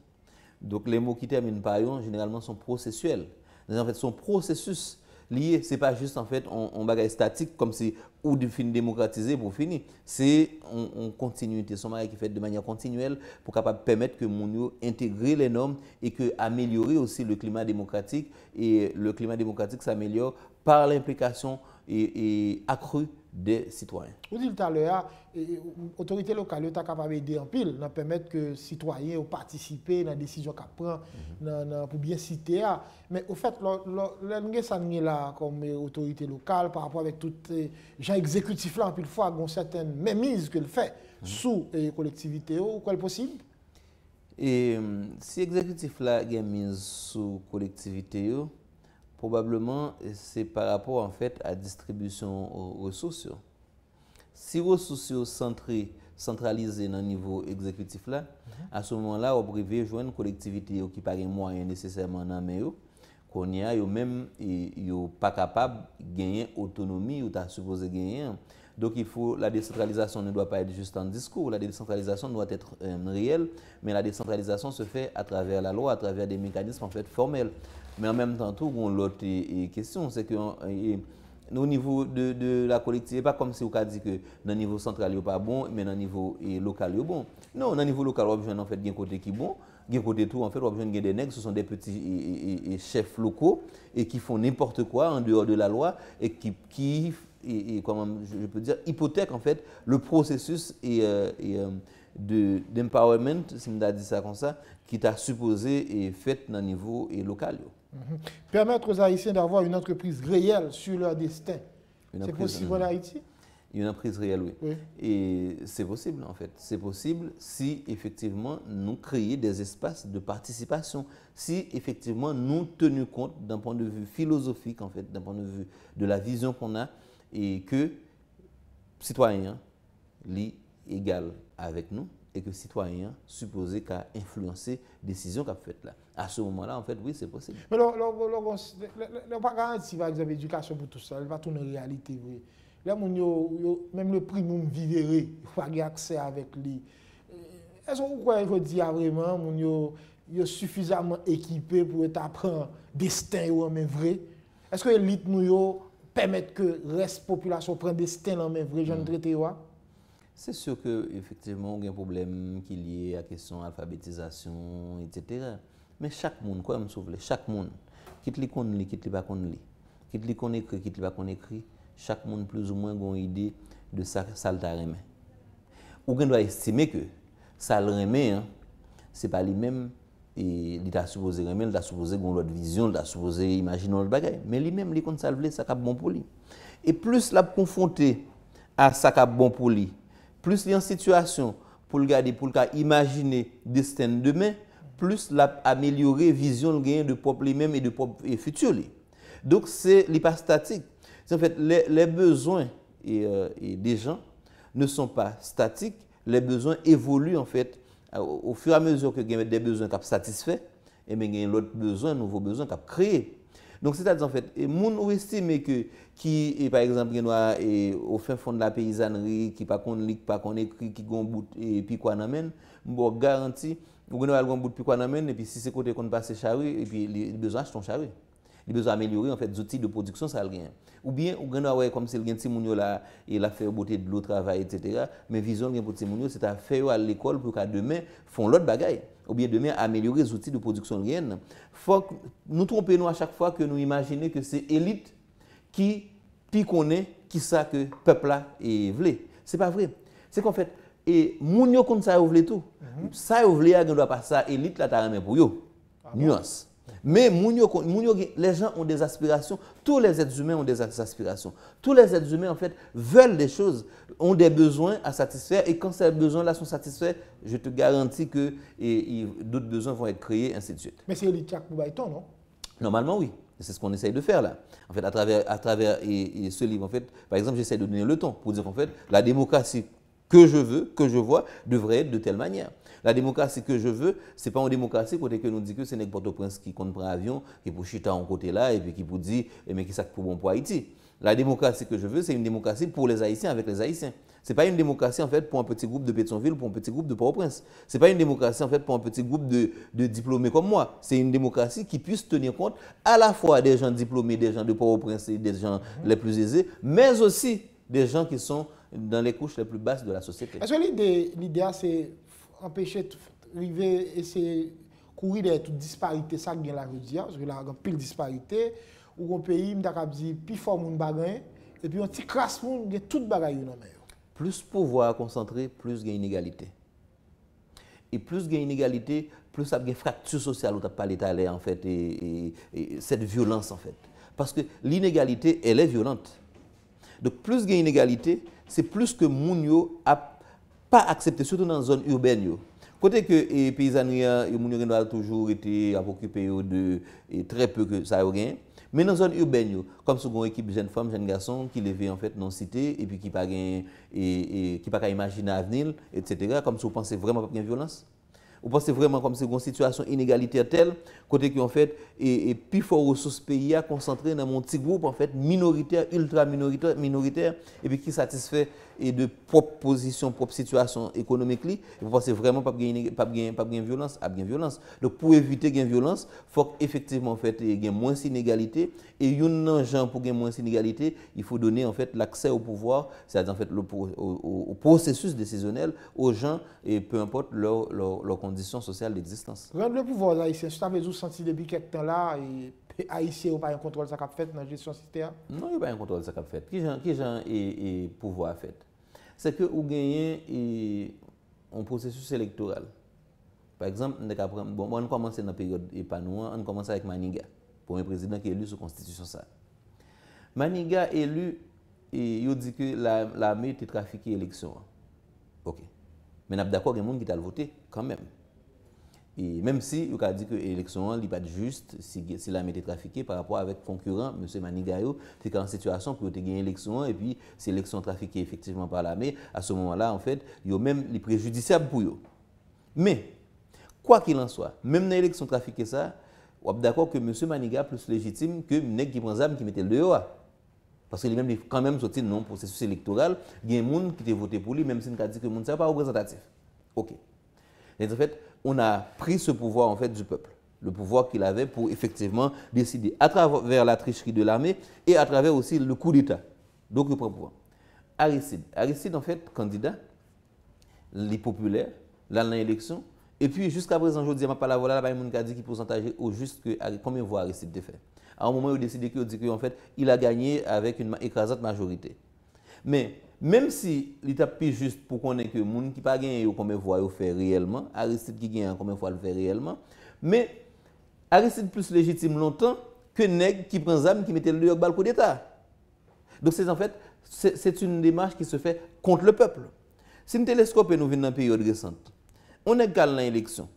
donc les mots qui terminent par ion, généralement, sont processuels. Donc, en fait, son processus lié, Ce n'est pas juste, en fait, on, bagage statique comme si ou de fin démocratiser pour finir. C'est en continuité. Son travail qui fait de manière continuelle pour capable permettre que mon intégrer les normes et que améliorer aussi le climat démocratique. Et le climat démocratique s'améliore par l'implication et accrue de sitwoyen. Ou di l tale a, otorite lokal yo ta kap ave de anpil, nan pemet ke sitwoyen ou patisipe nan desijon ka pran, pou bien site a. Men ou fet, lan gen san nye la konme otorite lokal par apwa vek toute jan ekzekutif la anpil fwa gon seten menmiz ke l fe sou kolektivite yo, ou kwel posib? E, si ekzekutif la gen miz sou kolektivite yo, probablement c'est par rapport en fait à distribution aux ressources. Si les ressources sont centralisées dans le niveau exécutif là, mhm. à ce moment-là, les privé joue une collectivité qui pas les nécessairement dans mais qu'on y a même pas capable gagner autonomie ou as supposé gagner. Donc il faut la décentralisation ne doit pas être juste un discours, la décentralisation doit être réelle, mais la décentralisation se fait à travers la loi, à travers des mécanismes en fait formels. Men an menm tan tou, goun lote e kesyon, se ke, nou nivou de la kolektive, pa kom se ou ka di ke nan nivou central yo pa bon, men nan nivou lokal yo bon. Non, nan nivou lokal, wap jwen an fèt gen kote ki bon, gen kote tou an fèt, wap jwen gen denek, sou son de peti chef loko, e ki fon niporte kwa an deor de la loa, e ki, ki, e koman, je pou di ya, ipotèk an fèt, le prosesus e, e, euh, euh, de, d'empowerment, si mda di sa kon sa, ki ta supose e fèt nan nivou e lokal yo. Mhm. Permettre aux Haïtiens d'avoir une entreprise réelle sur leur destin. C'est possible en Haïti Une entreprise réelle, oui. Et c'est possible, en fait. C'est possible si, effectivement, nous créons des espaces de participation. Si, effectivement, nous tenons compte d'un point de vue philosophique, en fait, d'un point de vue de la vision qu'on a et que citoyen, lit égal avec nous, et que citoyen suppose qu'a influencé l'décision qu'a fait là. A ce moment-là, en fait, oui, c'est possible. Mais l'on va regarder si va exemple l'éducation pou tout ça, l'on va tourner en réalité, oui. Là, moun yo, mèm le prix moun vivéré, fwage [LAUGHS] aksè avèk li. Euh, est-ce que moun kwen yo diya vremen, moun yo yo suffisamment ekipé pou et apren destin yo an mèm vre? Est-ce que l'élite moun yo pèmète ke reste populasyon pren destin an mèm vre, jen trète yo a? C'est sûr que effectivement, il y a un problème qui est lié à la question de l'alphabétisation, etc. Mais chaque monde, quoi, me sauve, chaque monde, qui te qu'on lit, qui te pas qu'on lit, qui te qu'on qui te pas qu'on écrit, chaque monde plus ou moins a une idée de sa ça le remet. Ou on doit estimer que ça le remet, hein, c'est pas lui-même et il a supposé remet, il a supposé qu'on l'autre vision, il a supposé imaginer le bagage. Mais lui-même, il a ça le ça cap bon pour Et plus l'a confronté à ça cap bon pour lui plus li an situasyon pou l gade pou l ka imajine desten demen, plus la amelyore vizyon l genye de pop li menm e de pop e futur li. Dok se li pa statik. Se en fèt, le bezon e, e de jan ne son pa statik, le bezon evolu en fèt, ou fur a mezo ke genye de bezon kap satisfe, e men genye lot bezon, nouvo bezon kap kreye. Donk se ta di an fèt, moun ou estime ke, Ki, e, par exemple, genwa e, ou fin fon de la peyizanri, ki pa kon lik, pa kon ekri, ki kon bout, e pi kwa namen, mbo garanti, ou genwa al kon bout, pi kwa namen, e pi si se kote kon pase chare, e pi li bezwa ch ton chare. Li bezwa amelyore, en fèt, zouti de prodüksyon sa al gen. Ou bien, ou genwa wè, kom se gen ti moun yo la, e la fè yo bote de lo travay, et cetera, men vizyon gen pou ti moun yo, se ta fè yo al l'ekol pou ka demè fon lot bagay. Ou bien, demè amelyore zouti de prodüksyon gen. Fòk, nou trompè nou a chak fwa ke qui puis connaît qui ça que peuple là et Ce C'est pas vrai. C'est qu'en fait et moun yo kon ça vle tout. Mm Ça yo doit pas ça élite là ta pour yo. Nuance. Mais moun yo, moun les gens ont des aspirations, tous les êtres humains ont des aspirations. Tous les êtres humains, en fait, veulent des choses, ont des besoins à satisfaire, et quand ces besoins-là sont satisfaits, je te garantis que d'autres besoins vont être créés, ainsi de suite. Mais c'est l'élite qui a non Normalement, oui. C'est ce qu'on essaye de faire là. En fait, à travers, à travers et, ce livre, en fait, par exemple, j'essaie de donner le temps pour dire qu'en fait, la démocratie que je veux, que je vois, devrait être de telle manière. La démocratie que je veux, c'est pas une démocratie côté que nous dit que c'est n'importe prince qui compte prend avion, qui pour à en côté là, et puis qui vous dit, eh, mais qui ça pour bon pour Haïti. La démocratie que je veux, c'est une démocratie pour les Haïtiens, avec les Haïtiens. Ce n'est pas une démocratie, en fait, pour un petit groupe de Pétionville, pour un petit groupe de Port-au-Prince. Ce n'est pas une démocratie, en fait, pour un petit groupe de, diplômés comme moi. C'est une démocratie qui puisse tenir compte à la fois des gens diplômés, des gens de Port-au-Prince et des gens mhm. les plus aisés, mais aussi des gens qui sont dans les couches les plus basses de la société. Est-ce que l'idée, c'est empêcher arriver et c'est courir des toutes disparités ça que la dire parce que il y a pile disparité ou un pays, m'ta dit, plus fort moun gens et puis on petit classe moun, a tout Plus pouvoir concentré, plus gain inégalité. Et plus gain inégalité, plus ça a fracture sociale, ou a parlé tout en fait, et, cette violence, en fait. Parce que l'inégalité, elle est violente. Donc plus gain inégalité, c'est plus que moun yo a pas accepté, surtout dans les zones urbaines. Côté que les paysanneries, ils ont toujours été occupés de très peu que ça a rien. Men an zon yon ben yon, kom se yon ekip jen fom, jen gason, ki leve yon fèt non site, epi ki pa gen, ki pa ka imagina avenil, et cetera, kom se yon panse vreman kap gen violans. Yon panse vreman kom se yon kon situasyon inegalite atel, kote ki yon fèt, epi fò ou sospe ya, konsantre nan moun tik boup, en fèt, minoritèr, ultra minoritèr, minoritèr, epi ki satisfè. Et de propre position, propre situation Economically, il faut penser vraiment Pas bien violence, pas bien violence Donc pour éviter bien violence Faut effectivement en fait, bien moins inégalité Et yon nan jean pour bien moins inégalité Il faut donner en fait l'accès au pouvoir C'est-à-dire en fait Au processus décisionnel Aux gens, peu importe leur condition sociale D'existence Non yon pas yon contrôle sa cap fait Kijan est pouvoir fait Se ke ou genyen yon prosesus elektoral. Par exemple, an de ka pran, bon, an bon, de komanse nan periode epanouan, an de komanse ak Maniga, pounen prezident ki elu sou konstitusyon sa. Maniga elu, yo di ke la me te trafiki eleksyon an. Ok. Men ap dakwa gen moun ki tal vote, kan menm. Et même si, vous avez dit que l'élection n'est pas juste, si, l'armée la trafiquée par rapport avec concurrent, M. Manigayo, c'est qu'en situation pour gagner l'élection, et puis c'est l'élection trafiquée effectivement par l'armée, à ce moment-là, en fait, il y a même les préjudiciables pour eux. Mais, quoi qu'il en soit, même dans l'élection trafiquée, ça, on est d'accord que M. Maniga est plus légitime que M. qui prend qui mettait le Parce qu'il est même quand même sorti non processus électoral, il y a des gens qui ont voté pour lui, même si on a dit que le monde n'est pas représentatif. OK. Et en fait, on a pris ce pouvoir en fait du peuple. Le pouvoir qu'il avait pour effectivement décider à travers la tricherie de l'armée et à travers aussi le coup d'État. Donc le pouvoir. Aristide. Aristide en fait, candidat, les populaires, élection élection Et puis jusqu'à présent, je dis, ma la là, il y a dit qui pourcentage au juste que, combien voix Aristide de fait. À un moment, il a décidé qu'il fait, il a gagné avec une écrasante majorité. Mais même si l'étape plus juste pour ait que les gens qui pas gagné combien de fois ils fait réellement, Aristide qui gagne combien de fois le fait réellement, mais Aristide plus légitime longtemps que nèg qui prend zame qui mettait le balcon coup d'État. Donc c'est en fait c'est une démarche qui se fait contre le peuple. Si nous télescope nous venons dans une période récente, on est gagné dans l'élection.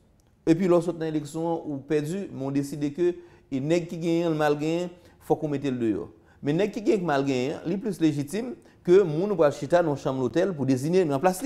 Et puis lorsqu'on dans l'élection ou perdu, on décidé que les nèg qui gagne, le mal gagne, faut qu'on mette le dehors. Mais qu'il qui gagne mal gagné, li plus légitime que moun ou chita dans chambre l'hôtel pour désigner une place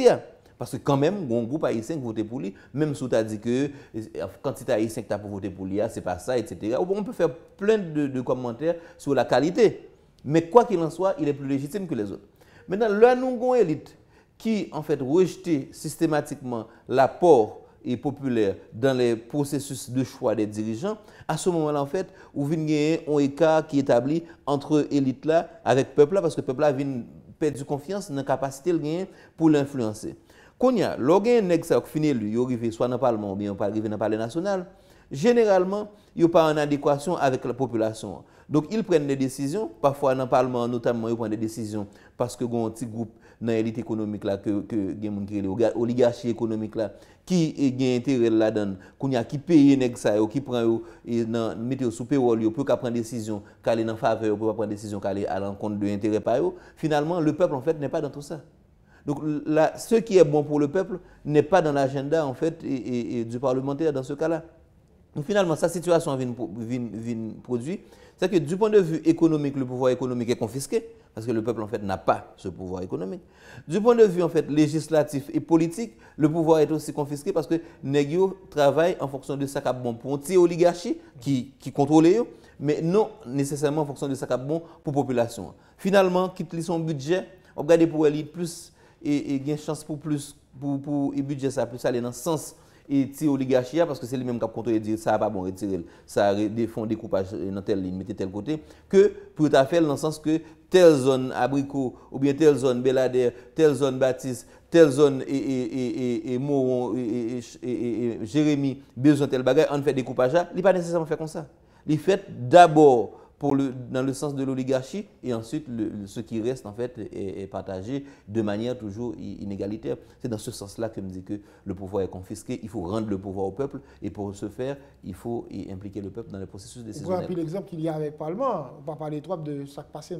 Parce que quand même, un groupe haïtien qui vote pour lui, même si tu as dit que quand euh, quantité haïtien tu as pour pour lui, ah, c'est pas ça, etc. On peut faire plein de, commentaires sur la qualité. Mais quoi qu'il en soit, il est plus légitime que les autres. Maintenant, le nous élite qui, en fait, rejetait systématiquement l'apport e populer dan le prosesus de chwa de dirijan, a sou mouman lan fet, ou vin gen yon e ka ki etabli antre elit la avèk pepl la, paske pepl la vin pet du konfians nan kapasite l gen pou l influense. Konya, lò gen neg sa wak finel yon rive, swa nan palman ou bien rive nan pale nasyonal, generalman, yon pa an adekwasyon avèk la populasyon. Donk, il pren de desisyon, pafwa nan palman, notamman yon pren de desisyon, paske goun ti goup dans l'élite économique là que que gen moun économique là qui eh, gen intérêt là-dedans qui paye nèg ça qui prend yo nan mettre sous payroll yo pour qu'a prendre décision qu'aller en faveur pour pas prendre décision qu'aller à l'encontre de intérêt par yo finalement le peuple en fait n'est pas dans tout ça donc ce qui est bon pour le peuple n'est pas dans l'agenda en fait du parlementaire dans ce cas-là. Donc finalement, sa situation a vient produit, c'est que du point de vue économique, le pouvoir économique est confisqué. parce que le peuple en fait n'a pas ce pouvoir économique. Du point de vue en fait législatif et politique, le pouvoir est aussi confisqué parce que négyo travaille en fonction de sa cap bon pour ti oligarchie qui contrôle yo, mais non nécessairement en fonction de sa cap bon pour population. Finalement, quitte-li son budget, ou gade pou el y plus et gagne chance pou plus pou y budget sa, pou sa lè nan sens et ti oligarchie ya, parce que c'est le même cap contre et dit ça a pas bon retirer, ça défend dé coupage nan euh, tel, lè y mette tel côté, que pou ta fèl nan sens que tel zon Abriko, ou bien tel zon Belader, tel zon Baptiste, tel zon Moron, Jérémy, bezon tel bagay, an fèd dekoupajat, li pa nèsesèm fè kon sa. Li fèt dabòr. le, dans le sens de l'oligarchie, et ensuite ce qui reste en fait est, partagé de manière toujours inégalitaire. C'est dans ce sens-là que me dit que le pouvoir est confisqué, il faut rendre le pouvoir au peuple, et pour ce faire, il faut impliquer le peuple dans le processus décisionnel. On puis l'exemple qu'il y a avec le Parlement, on va parler trop de ça qui a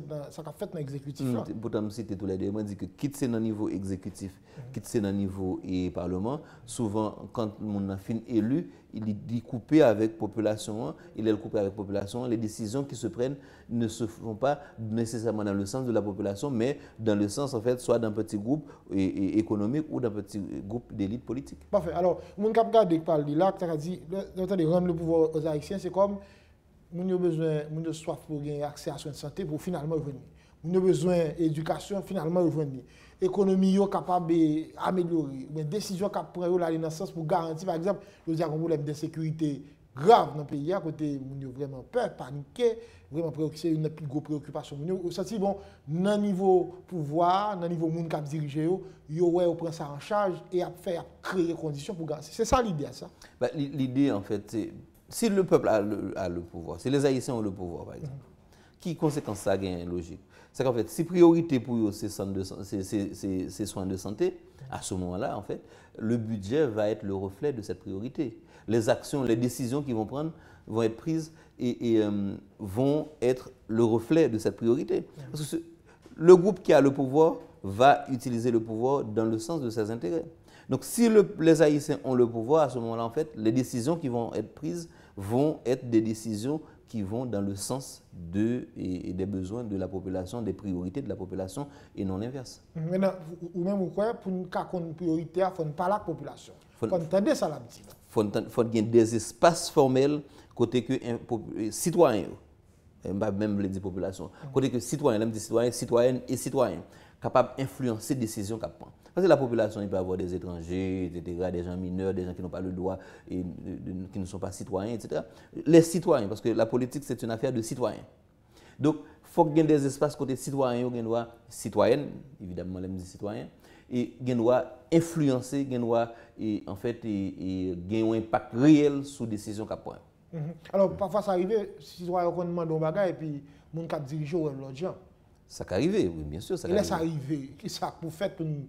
fait dans l'exécutif. Hmm, pourtant, je cite tous les deux, je dis que quitte c'est dans niveau exécutif, hmm. quitte c'est dans niveau et Parlement, souvent quand on a fini élu, il est coupé avec population, il est coupé avec population. Les décisions qui se prennent ne se font pas nécessairement dans le sens de la population, mais dans le sens, en fait, soit d'un petit groupe économique ou d'un petit groupe d'élite politique. Parfait. Alors, mon cap garde parle de là, as dit, d'entendre rendre le pouvoir aux Haïtiens, c'est comme, nous avons besoin, nous soif pour gagner accès à soins santé pour finalement revenir. Nous avons besoin d'éducation, finalement revenir économie est capable d'améliorer, mais décision qui prendre là dans sens pour garantir par exemple, nous avons un problème grave dans le pays à côté vraiment peur, paniquer, vraiment préoccupé une plus grosse préoccupation. Nous senti bon nan niveau pouvoir, nan niveau monde qui yo, on prend ça en charge et à faire créer conditions pour garantir. C'est ça l'idée ça. Bah, l'idée en fait c'est si le peuple a le, pouvoir, si les haïtiens ont le pouvoir par exemple, qui conséquence ça gagne logique c'est qu'en fait, si priorité pour eux, c'est soins de santé, à ce moment-là, en fait, le budget va être le reflet de cette priorité. Les actions, les décisions qu'ils vont prendre vont être prises et, euh, vont être le reflet de cette priorité. Parce que le groupe qui a le pouvoir va utiliser le pouvoir dans le sens de ses intérêts. Donc si les Haïtiens ont le pouvoir, à ce moment-là, en fait, les décisions qui vont être prises vont être des décisions qui vont dans le sens de, des besoins de la population, des priorités de la population, et non l'inverse. Maintenant, ou même vous croyez, pour nous, une priorité, il faut pas la population. Il faut ça, la Il faut des espaces formels, côté que euh, citoyens, euh, bah, même les populations, mm. côté que citoyen, les citoyens, citoyennes et citoyens, capables d'influencer les décisions qu'ils prennent. Parce que la population, il peut avoir des étrangers, etc., des gens mineurs, des gens qui n'ont pas le droit, euh, qui ne sont pas citoyens, etc. Les citoyens, parce que la politique, c'est une affaire de citoyens. Donc, il faut qu'il y ait des espaces côté citoyens, il y des citoyennes, évidemment, les citoyens, et qu'il doit influencer, il et en fait, et, un impact réel sur les décisions qu'il prend. Mhm. Alors, parfois, ça arrive, citoyens, on demande un bagage, et puis, les gens qui dirigent, l'autre gens. Ça arriver, oui, bien sûr. Ça et arriver, ça Qui pour faire pour nous,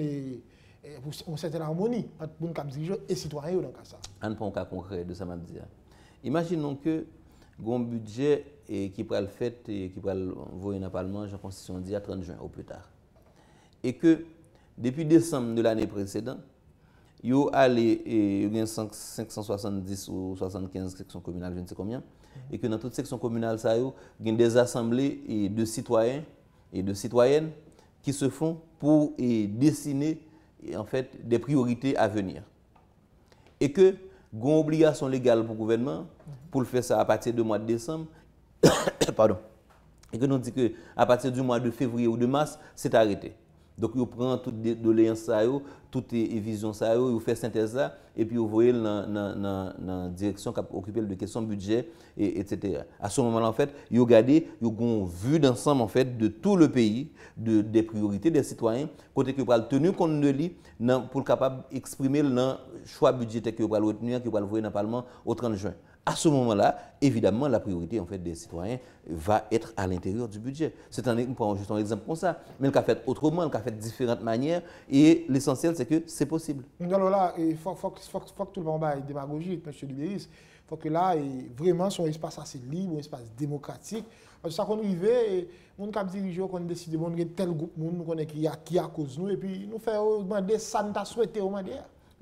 eh, eh, pour une certaine harmonie entre les dirigeants et les citoyens dans ça Un point Un concret de ça, m'a dire. Hein. Imaginons que un budget qui pourrait le faire, et qui le envoyer dans le Parlement, je pense qu'on dit à 30 juin au plus tard. Et que depuis décembre de l'année précédente, il y a 570 ou 75 sections communales, je ne sais combien, et que dans toute section communale, ça il y a des assemblées de citoyens et de citoyennes qui se font pour dessiner en fait des priorités à venir. Et que une obligation légale pour le gouvernement pour le faire ça à partir du mois de décembre. [COUGHS] Pardon. Et que nous dit que à partir du mois de février ou de mars, c'est arrêté. Donc, vous prenez toutes les doléances, toutes les visions, vous faites synthèse là, et puis vous voyez dans la direction qui occuper de questions de budget, etc. À ce moment-là, en fait, vous regardez, vous ont vue d'ensemble, en fait, de tout le pays, des priorités des citoyens, côté que vous avez tenu compte de lui, pour capable exprimer le choix budgétaire que vous pouvez retenir, que vous pouvez voir dans le Parlement au 30 juin à ce moment-là, évidemment, la priorité en fait, des citoyens va être à l'intérieur du budget. C'est un, exemple comme ça, mais le a fait autrement, le a fait de différentes manières, et l'essentiel, c'est que c'est possible. Alors là, il faut, que tout le monde aille démagogique, M. Libéris. Il faut que là, et vraiment, un espace assez libre, un espace démocratique. Parce que ça qu'on on et mon cap dirigeant, qu'on décide, on tel groupe, on connaît qui a, qui a cause nous, et puis nous fait demander ça, nous souhaité, on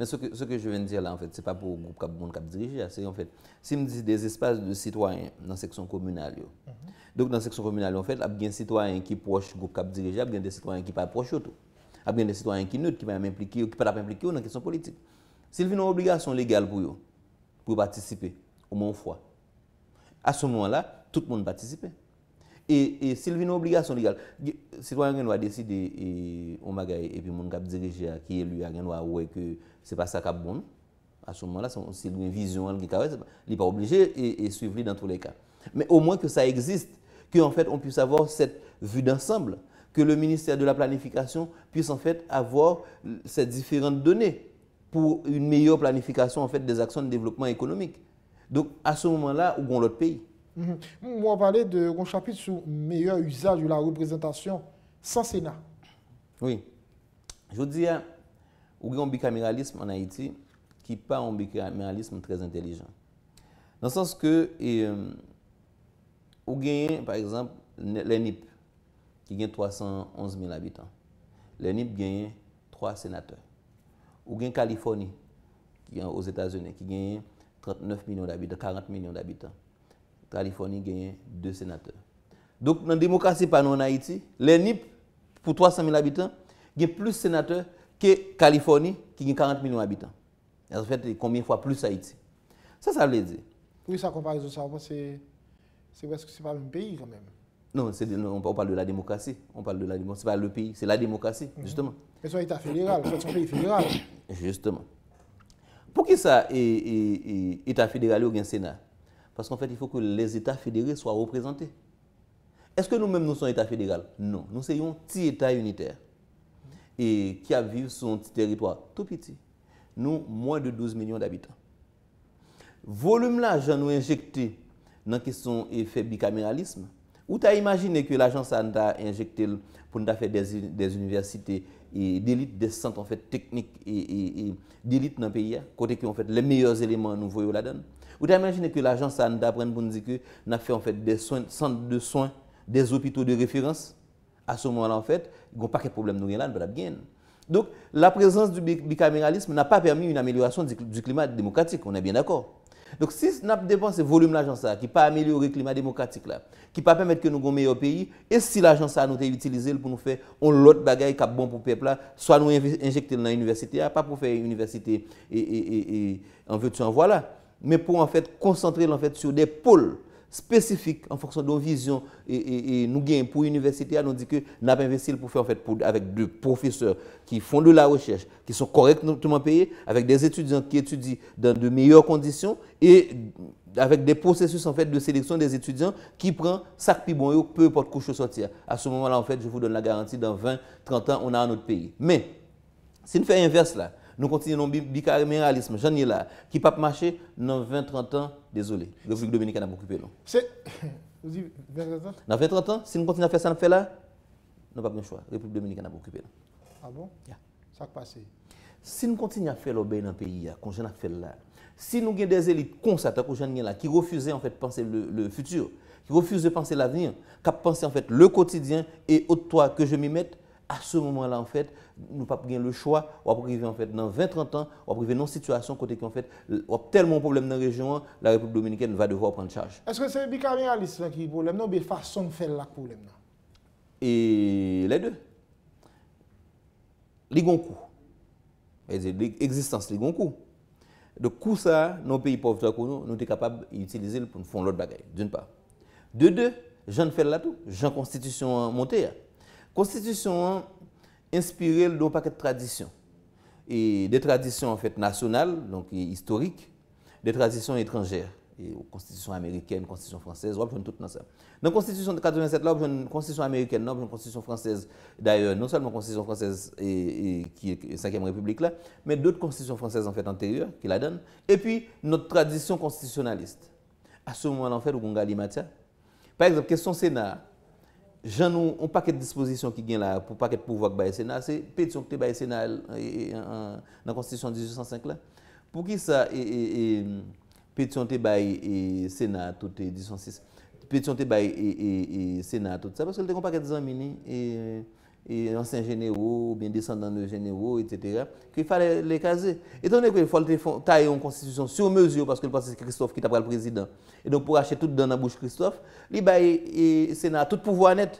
mais ce que, je viens de dire là, en fait, ce n'est pas pour le groupe qui a dirigé. c'est en fait, si me dit des espaces de citoyens dans la section communale, mhm. donc dans la section communale, en fait, il y a des citoyens qui sont proches du groupe Cap dirigé il y a des citoyens qui ne pas proches tout. Il y a des citoyens qui neutres, qui ne impliquer, qui pas impliqués dans la question politique. S'ils ont une obligation légale pour eux, pour participer, au moins une fois, à ce moment-là, tout le monde participe. Et, et s'il y a une obligation légale, si citoyens décide et on et puis mon cap diriger qui est lui a ouais que c'est pas ça qui est bon. À ce moment-là, a une vision il n'est pas obligé et, et suivre dans tous les cas. Mais au moins que ça existe, qu'en fait on puisse avoir cette vue d'ensemble, que le ministère de la planification puisse en fait avoir ces différentes données pour une meilleure planification en fait des actions de développement économique. Donc à ce moment-là, où vont l'autre pays Mhm. On va Moi, de parlait chapitre sur meilleur usage de la représentation sans Sénat. Oui. Je vous dis, il y a un bicaméralisme en Haïti qui n'est pas un bicaméralisme très intelligent. Dans le sens que, euh, ou par exemple, l'ENIP, qui gagne 311 000 habitants. L'ENIP gagne 3 sénateurs. Ou la Californie, aux États-Unis, qui gagne 39 millions d'habitants, 40 millions d'habitants. Californie gagne deux sénateurs. Donc, dans la démocratie pas en Haïti, l'ENIP, pour 300 000 habitants, gagne plus de sénateurs que Californie qui gagne 40 millions d'habitants. En fait, combien de fois plus Haïti Ça, ça veut dire. Oui, ça comparaison, ça, c'est parce que c'est pas le même pays quand même. Non, on parle de la démocratie. On parle de la démocratie. C'est pas le pays, c'est la démocratie, mhm. justement. Mais c'est un État fédéral, c'est un pays fédéral. Justement. Pour qui ça, l'État fédéral, État fédéral un Sénat parce qu'en fait, il faut que les États fédérés soient représentés. Est-ce que nous-mêmes, nous sommes État fédéral Non. Nous sommes un petit État unitaire et qui a vécu un petit territoire tout petit. Nous, moins de 12 millions d'habitants. Volume là, j'en ai injecté dans la question effet bicaméralisme. Ou tu as imaginé que l'agence a injecté pour nous faire des, universités et d'élite, des centres en fait, techniques et, d'élite dans le pays, hein? côté qui ont en fait les meilleurs éléments nous voyons là-dedans. Ou te imagine ke l'Ajansa an da pren pou nou dike nan fe en fèt des soins, sant de soins, des opitou de referans a sou moun la en fèt, goun pa ke problem nou rin lan, bè la bjen. Donk la prezans du bikameralisme nan pa pèmi yon ameliorasyon du klimat demokratik, on è bien d'akor. Donk si nap depanse volume l'Ajansa ki pa ameliori klimat demokratik la, ki pa pèmèd ke nou goun meyo peyi, e si l'Ajansa an nou te yon itilize pou nou fè on lot bagay ka bon pou pepla, so an nou injekte l nan universite, pa pou fè universite en vè tu an vwa la mais pour en fait concentrer fait, sur des pôles spécifiques en fonction de nos visions et, et, nous gagnons pour l'université, on dit que nous pas investi pour faire en fait, avec des professeurs qui font de la recherche, qui sont correctement payés, avec des étudiants qui étudient dans de meilleures conditions et avec des processus en fait de sélection des étudiants qui prend sac bon peu importe couche sortir. À ce moment-là en fait, je vous donne la garantie dans 20 30 ans on a un autre pays. Mais si nous fait inverse là, nous continuons le bicaméralisme, j'en ai là, qui pas marcher dans 20-30 ans, désolé. République dominicaine a occupé nous. C'est. Vous dites 20-30 ans Dans 20-30 ans, si nous continuons à faire ça, nous fait là, pas de choix. République dominicaine a occupé nous. Ah bon yeah. Ça passé. Si nous continuons à faire l'obé dans le pays, fait là, si nous avons des élites comme ça, là, qui refusent en fait de penser le, le futur, qui refusent de penser l'avenir, qui pensent en fait le quotidien et au toit que je m'y mette, à ce moment-là, en fait, nous pas le choix, on va en fait dans 20-30 ans, on va dans une situation côté qu'en fait, on a tellement de problèmes dans la région, la République dominicaine va devoir prendre charge. Est-ce que c'est le bicaméralisme qui est le problème, non, mais façon de faire le problème non? Et les deux. Les goncours. coût. L'existence, les goncours. De coup ça, nos pays pauvres, nous, sommes capables d'utiliser pour nous faire l'autre bagaille, d'une part. De deux, j'en fais là tout, j'en constitution montée. Constitution hein, inspirée d'un paquet de traditions. Et des traditions en fait nationales, donc historiques, des traditions étrangères. Et constitution américaine, constitution française, on tout dans ça. Dans la constitution de 87, là, une constitution américaine, la une constitution française, d'ailleurs, non seulement la constitution française et, qui est 5e République là, mais d'autres constitutions françaises en fait antérieures qui la donnent. Et puis, notre tradition constitutionnaliste. À ce moment-là, en fait, au Gongali Matia, par exemple, question Sénat, jan nou, ou paket disposisyon ki gen la, pou paket pouvo ak baye sena, se petion ki te baye sena el, e, e, e, nan konstitusyon 1805 la, pou ki sa, petion te baye sena tout, petion te baye sena tout, sa, paske lte kon paket zanmini, e, e, Y e lansen jenero, bin descendant de jenero, et cetera, ki fale le kaze. Et tonne kwe, folte tae yon konstitusyon sur mesure, paske l panse Christophe ki tabra l prezident. Et donk pou achete tout dan nabouche Christophe, li ba y sena tout pouvoi net.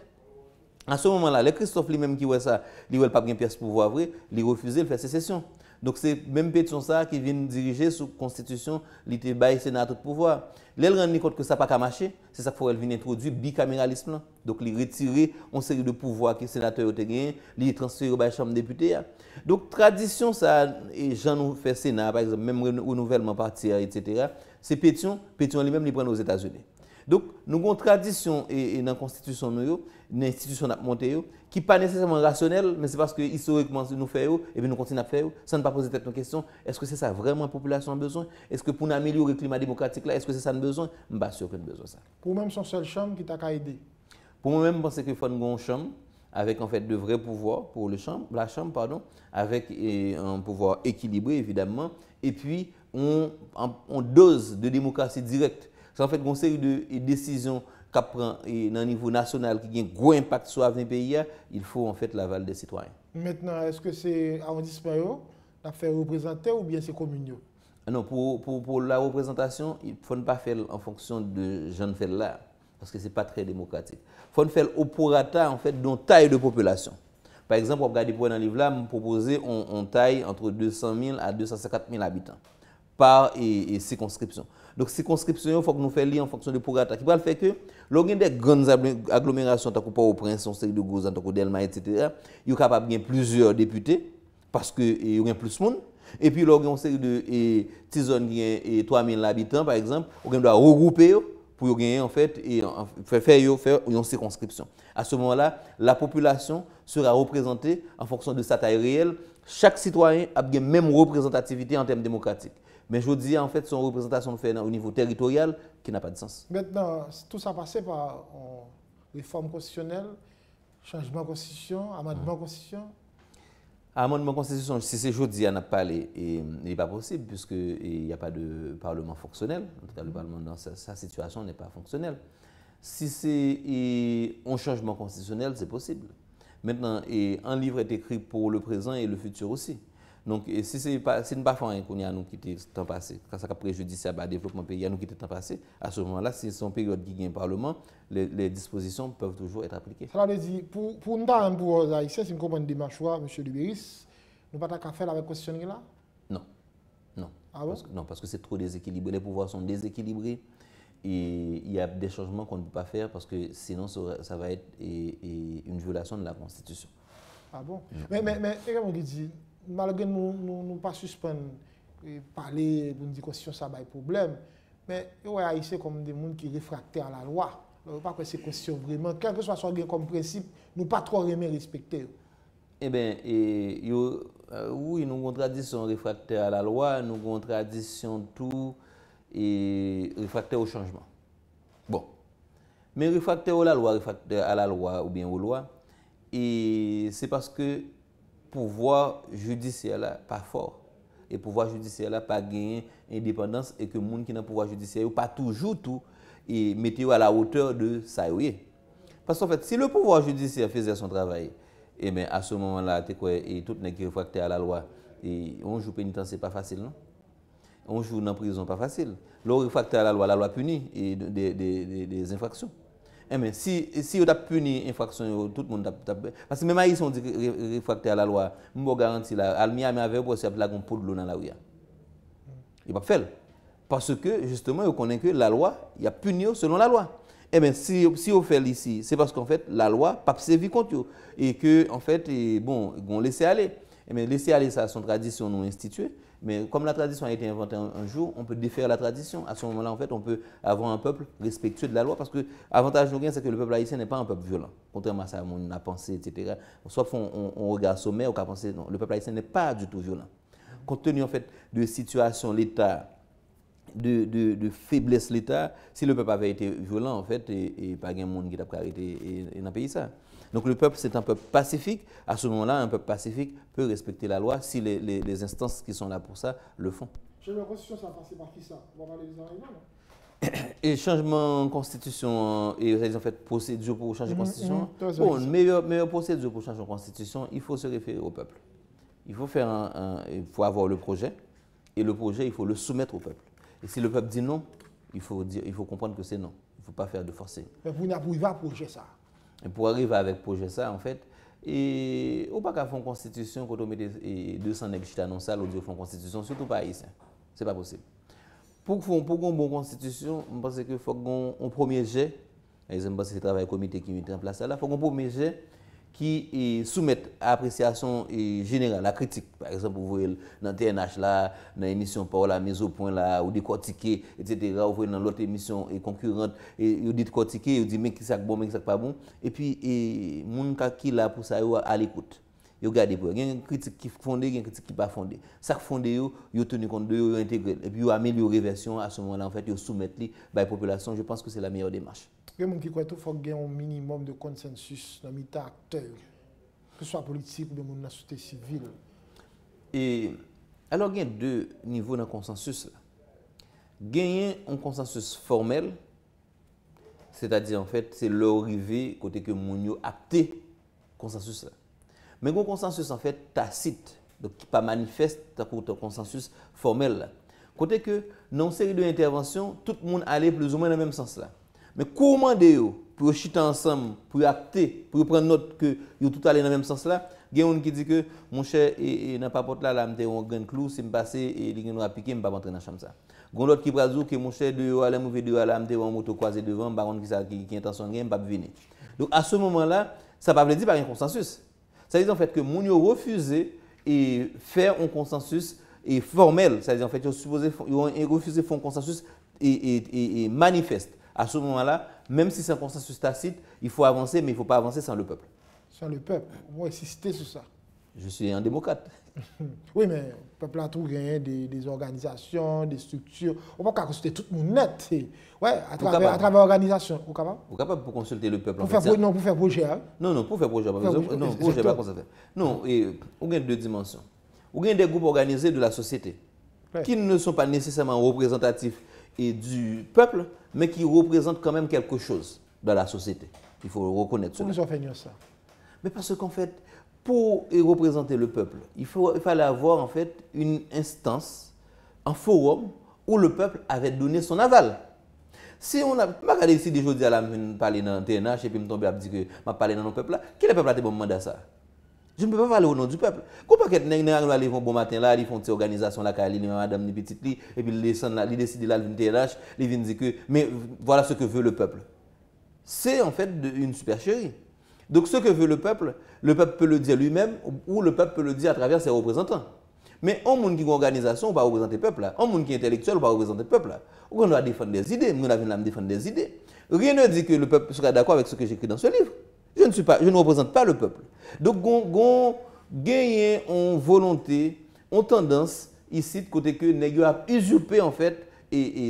An sou momen la, le Christophe li menm ki wè sa, li wè l papren pias pouvoi avre, li refuze, li fè secesyon. Donk se menm petyon sa ki vin dirije sou konstitisyon li te baye senatot pouvoi. Le l rende ni kont ke sa pa kamache, se sa fwo el vin introdwi bikameralisme lan. Donk li retire yon seri de pouvoi ki senatoy ou te gen, li transfer yon baye chanm depute ya. Donk tradisyon sa, e jan nou fè senat, par exemple, menm ou nouvelman partia, etc. Se petyon, petyon li menm li pren nou Etasyonè. Donc, nous avons une tradition et, dans Constitution, une institution qui qui n'est pas nécessairement rationnelle, mais c'est parce que historiquement, nous faisons et nous continuons à faire, sans ne pas poser tête nos questions. Est-ce que c'est ça vraiment la population a besoin Est-ce que pour améliorer le climat démocratique, là, est-ce que c'est ça le besoin Je sûr que nous besoin ça. Pour moi-même, son seul chambre qui t'a aidé Pour moi-même, je pense qu'il faut une chambre avec en fait de vrais pouvoirs pour le chambre, la chambre, pardon, avec un pouvoir équilibré évidemment, et puis on, dose de démocratie directe c'est en fait une série de décisions qui prend niveau national qui a un gros impact sur l'avenir pays, il faut en fait l'aval des citoyens. Maintenant, est-ce que c'est arrondissement qui fait représenter ou bien c'est commune ah Non, pour, la représentation, il ne faut pas faire en fonction de jeunes fais là, parce que ce n'est pas très démocratique. Il faut faire au prorata en fait, dont taille de population. Par exemple, on regarde pour dans le livre là, proposer une taille entre 200 000 à 250 000 habitants par circonscription. Donk sikonskripsyon yo fòk nou fè li an fòksyon de pou gata. Kibal fèk yo, lò gen dèk gons aglomerasyon tako pa ou prensyon sèk de gousan, tako delma, etc. Yo kap ap gen plusyor depute, paske yo gen plus moun. E pi lò gen sèk de tizon gen toamen labitan, par exemple, yo gen dò a rougoupe yo pou yo gen en fèt fè yo fè yon sikonskripsyon. A sou moun la, la populasyon sèra reprezentè an fòksyon de satay reyel. Chak sitwanyen ap gen menm reprezentativite an teme demokratik. Mais je dis, en fait, son représentation au niveau territorial qui n'a pas de sens. Maintenant, tout ça passé par une réforme constitutionnelle, changement constitution, amendement de constitution Amendement constitution, si c'est jeudi, on a pas les, n'est pas possible puisqu'il n'y a pas de parlement fonctionnel. En tout cas, le parlement dans sa, situation n'est pas fonctionnel. Si c'est un changement constitutionnel, c'est possible. Maintenant, un livre est écrit pour le présent et le futur aussi. Donc, si c'est n'est pas, si pas fait qu'on a nous quitter le temps passé, quand ça a préjudice à bah, développement pays, nous quitter le temps passé, à ce moment-là, si c'est une période qui gagne Parlement, les, dispositions peuvent toujours être appliquées. Cela veut dire, pour, pour nous, pour les euh, c'est si nous comprenons des monsieur M. Libéris, nous ne sommes pas faire avec question là Non. Non. Ah bon? non, parce que c'est trop déséquilibré. Les pouvoirs sont déséquilibrés. Et il y a des changements qu'on ne peut pas faire parce que sinon, ça, va être une violation de la Constitution. Ah bon? Mais, Mais, mais, mais, dit, mal gen nou pa suspen pale doun di konstisyon sa bay problem men yo a yise kom de moun ki refrakte an la lwa lor pa kwen se konstisyon vremen kel ke so a so gen kom prensip nou pa tro remen respekte e ben yo, ou yi nou kontradisyon refrakte an la lwa, nou kontradisyon tout refrakte an chanjman bon, men refrakte an la lwa refrakte an la lwa ou bien an lwa e se paske pouvoir judiciaire pas fort et pouvoir judiciaire là pas gagner indépendance et que gens qui dans pouvoir judiciaire pas toujours tout et mettez à la hauteur de ça parce qu'en fait si le pouvoir judiciaire faisait son travail et eh bien à ce moment-là quoi et tout n'est réfractaire à la loi et on joue pénitence c'est pas facile non on joue en prison pas facile le réfractaire à la loi la loi punit des infractions eh, si si vous avez puni infraction, tout le monde a... Parce que même ils sont réfractaires à la loi. Je vous garantis, là, Miami avait pour la un pour de l'eau dans la rue. Hein. Il va pas faire. Parce que, justement, vous connaissez que la loi, il y a puni selon la loi. Eh bien, si, si on fait ici, c'est parce qu'en fait, la loi n'a pas servi contre vous. Et que, en fait, et, bon, on laissez aller. Eh laisser aller, ça, une tradition non instituée. Mais comme la tradition a été inventée un, jour, on peut défaire la tradition. À ce moment-là, en fait, on peut avoir un peuple respectueux de la loi parce que l'avantage rien, c'est que le peuple haïtien n'est pas un peuple violent. Contrairement à ça, on a pensé, etc. Soit on, on, on regarde sommet, on a pensé, non, le peuple haïtien n'est pas du tout violent. Compte tenu, en fait, de situation, l'État, de, de, de, faiblesse l'État, si le peuple avait été violent, en fait, et, pas un monde qui a arrêté dans pays, ça. Donc le peuple, c'est un peuple pacifique. À ce moment-là, un peuple pacifique peut respecter la loi si les, instances qui sont là pour ça le font. changement de constitution, ça a passé par qui ça On va parler [COUGHS] et changement de constitution, et ils ont fait procédure pour changer de mhm, constitution. Mmh, bon, meilleure, procédure pour changer de constitution, il faut se référer au peuple. Il faut, faire il faut avoir le projet, et le projet, il faut le soumettre au peuple. Et si le peuple dit non, il faut, il faut comprendre que c'est non. Il ne faut pas faire de forcer. Mais vous n'avez pas projet ça. pou arrive avèk pouje sa an fèt, ou pa ka fon konstitisyon, koto mète 200 nèk jit anonsa, lò diyo fon konstitisyon, soutou pa a yi sa, se pa posib. Pou kon pou kon konstitisyon, mwen panse ke fok kon, ou promye jè, mwen panse se travè komite ki mwen tan plase ala, fok kon pou mè jè, Ki e, soumet apresyasyon e, genera, la kritik, par exemple, ou vwe nan TNH la, nan emisyon Paola Mezo Poy la, ou di Kotike, et cetera, ou vwe nan lote emisyon konkurante, ou di Kotike, ou di Mekisak Bo, Mekisak Pabon, e pi moun kaki la pou sa yo a likout. yo gade pou. Gen kritik ki fonde, gen kritik ki pa fonde. Sak fonde yo, yo tenu compte de yo, yo intégrer. Et puis yo améliorer version à ce moment-là, en fait, yo soumettre li la population. Je pense que c'est la meilleure démarche. Gen moun ki kwa tou y gen un minimum de consensus dans les acteurs, que ce soit politique ou de la société civile. Alors, il y a deux niveaux de consensus Gagner un consensus formel, c'est-à-dire en fait, c'est l'arrivée côté que moun yo apte consensus mais un consensus en fait tacite, donc qui pas manifeste, un consensus formel. Côté que, dans une série d'interventions, tout le monde allait plus ou moins dans le même sens là. Mais comment vous pour chuter ensemble, pour acter, pour prendre note que vous tout allé dans le même sens là, il y a qui dit que mon cher, et, n'a pas porte là, là, a un grand clou, si je passe et il va piquer, je ne pas rentrer dans la chambre. Il y a l'autre qui dit « que mon cher, de aller mauvais de là, je vais un moto croisé devant, je qui a intention de venir. Donc à ce moment-là, ça ne veut pas dire par un consensus. Ça veut dire en fait que Mounio refusait et faire un consensus est formel. ça à dire en fait supposé refusé faire un consensus et, et manifeste. À ce moment-là, même si c'est un consensus tacite, il faut avancer, mais il ne faut pas avancer sans le peuple. Sans le peuple. On va insister sur ça je suis un démocrate. [LAUGHS] oui, mais le peuple a tout gagné des, organisations, des structures. On ne peut pas consulter tout le monde net. Eh. Oui, à travers, à travers l'organisation. Vous capable capable pour consulter le peuple. Pour faire, non, pour faire projet. Hein. Non, non, pour faire projet. Pour faire projet. Non, projet, pas ça. Non, euh, on gagne deux dimensions. On gagne des groupes organisés de la société qui ne sont pas nécessairement représentatifs et du peuple, mais qui représentent quand même quelque chose dans la société. Il faut reconnaître cela. Nous ça. Mais parce qu'en fait, pour représenter le peuple, il, faut, il, fallait avoir en fait une instance, un forum où le peuple avait donné son aval. Si on a, malgré ici des jours à la parler dans TNH et puis me tomber à dire que m'a parlé dans le peuple là, qui le peuple a été bon mandat ça Je ne peux pas parler au nom du peuple. Comment que les gens vont bon matin là, ils font une organisation là, ils madame ni petite li, et puis ils descendent là, ils décident là, ils TNH, ils viennent dire que mais voilà ce que veut le peuple. C'est en fait une supercherie. Donc ce que veut le peuple, le peuple peut le dire lui-même ou le peuple peut le dire à travers ses représentants. Mais un monde qui est organisation, on va représenter le peuple. Un monde qui est intellectuel, on va représenter le peuple. On doit défendre des idées. Nous avons défendre des idées. Rien ne dit que le peuple sera d'accord avec ce que j'écris dans ce livre. Je ne, suis pas, je ne représente pas le peuple. Donc, on gagne en volonté, en tendance, ici, de côté que nous a usurpé, en fait,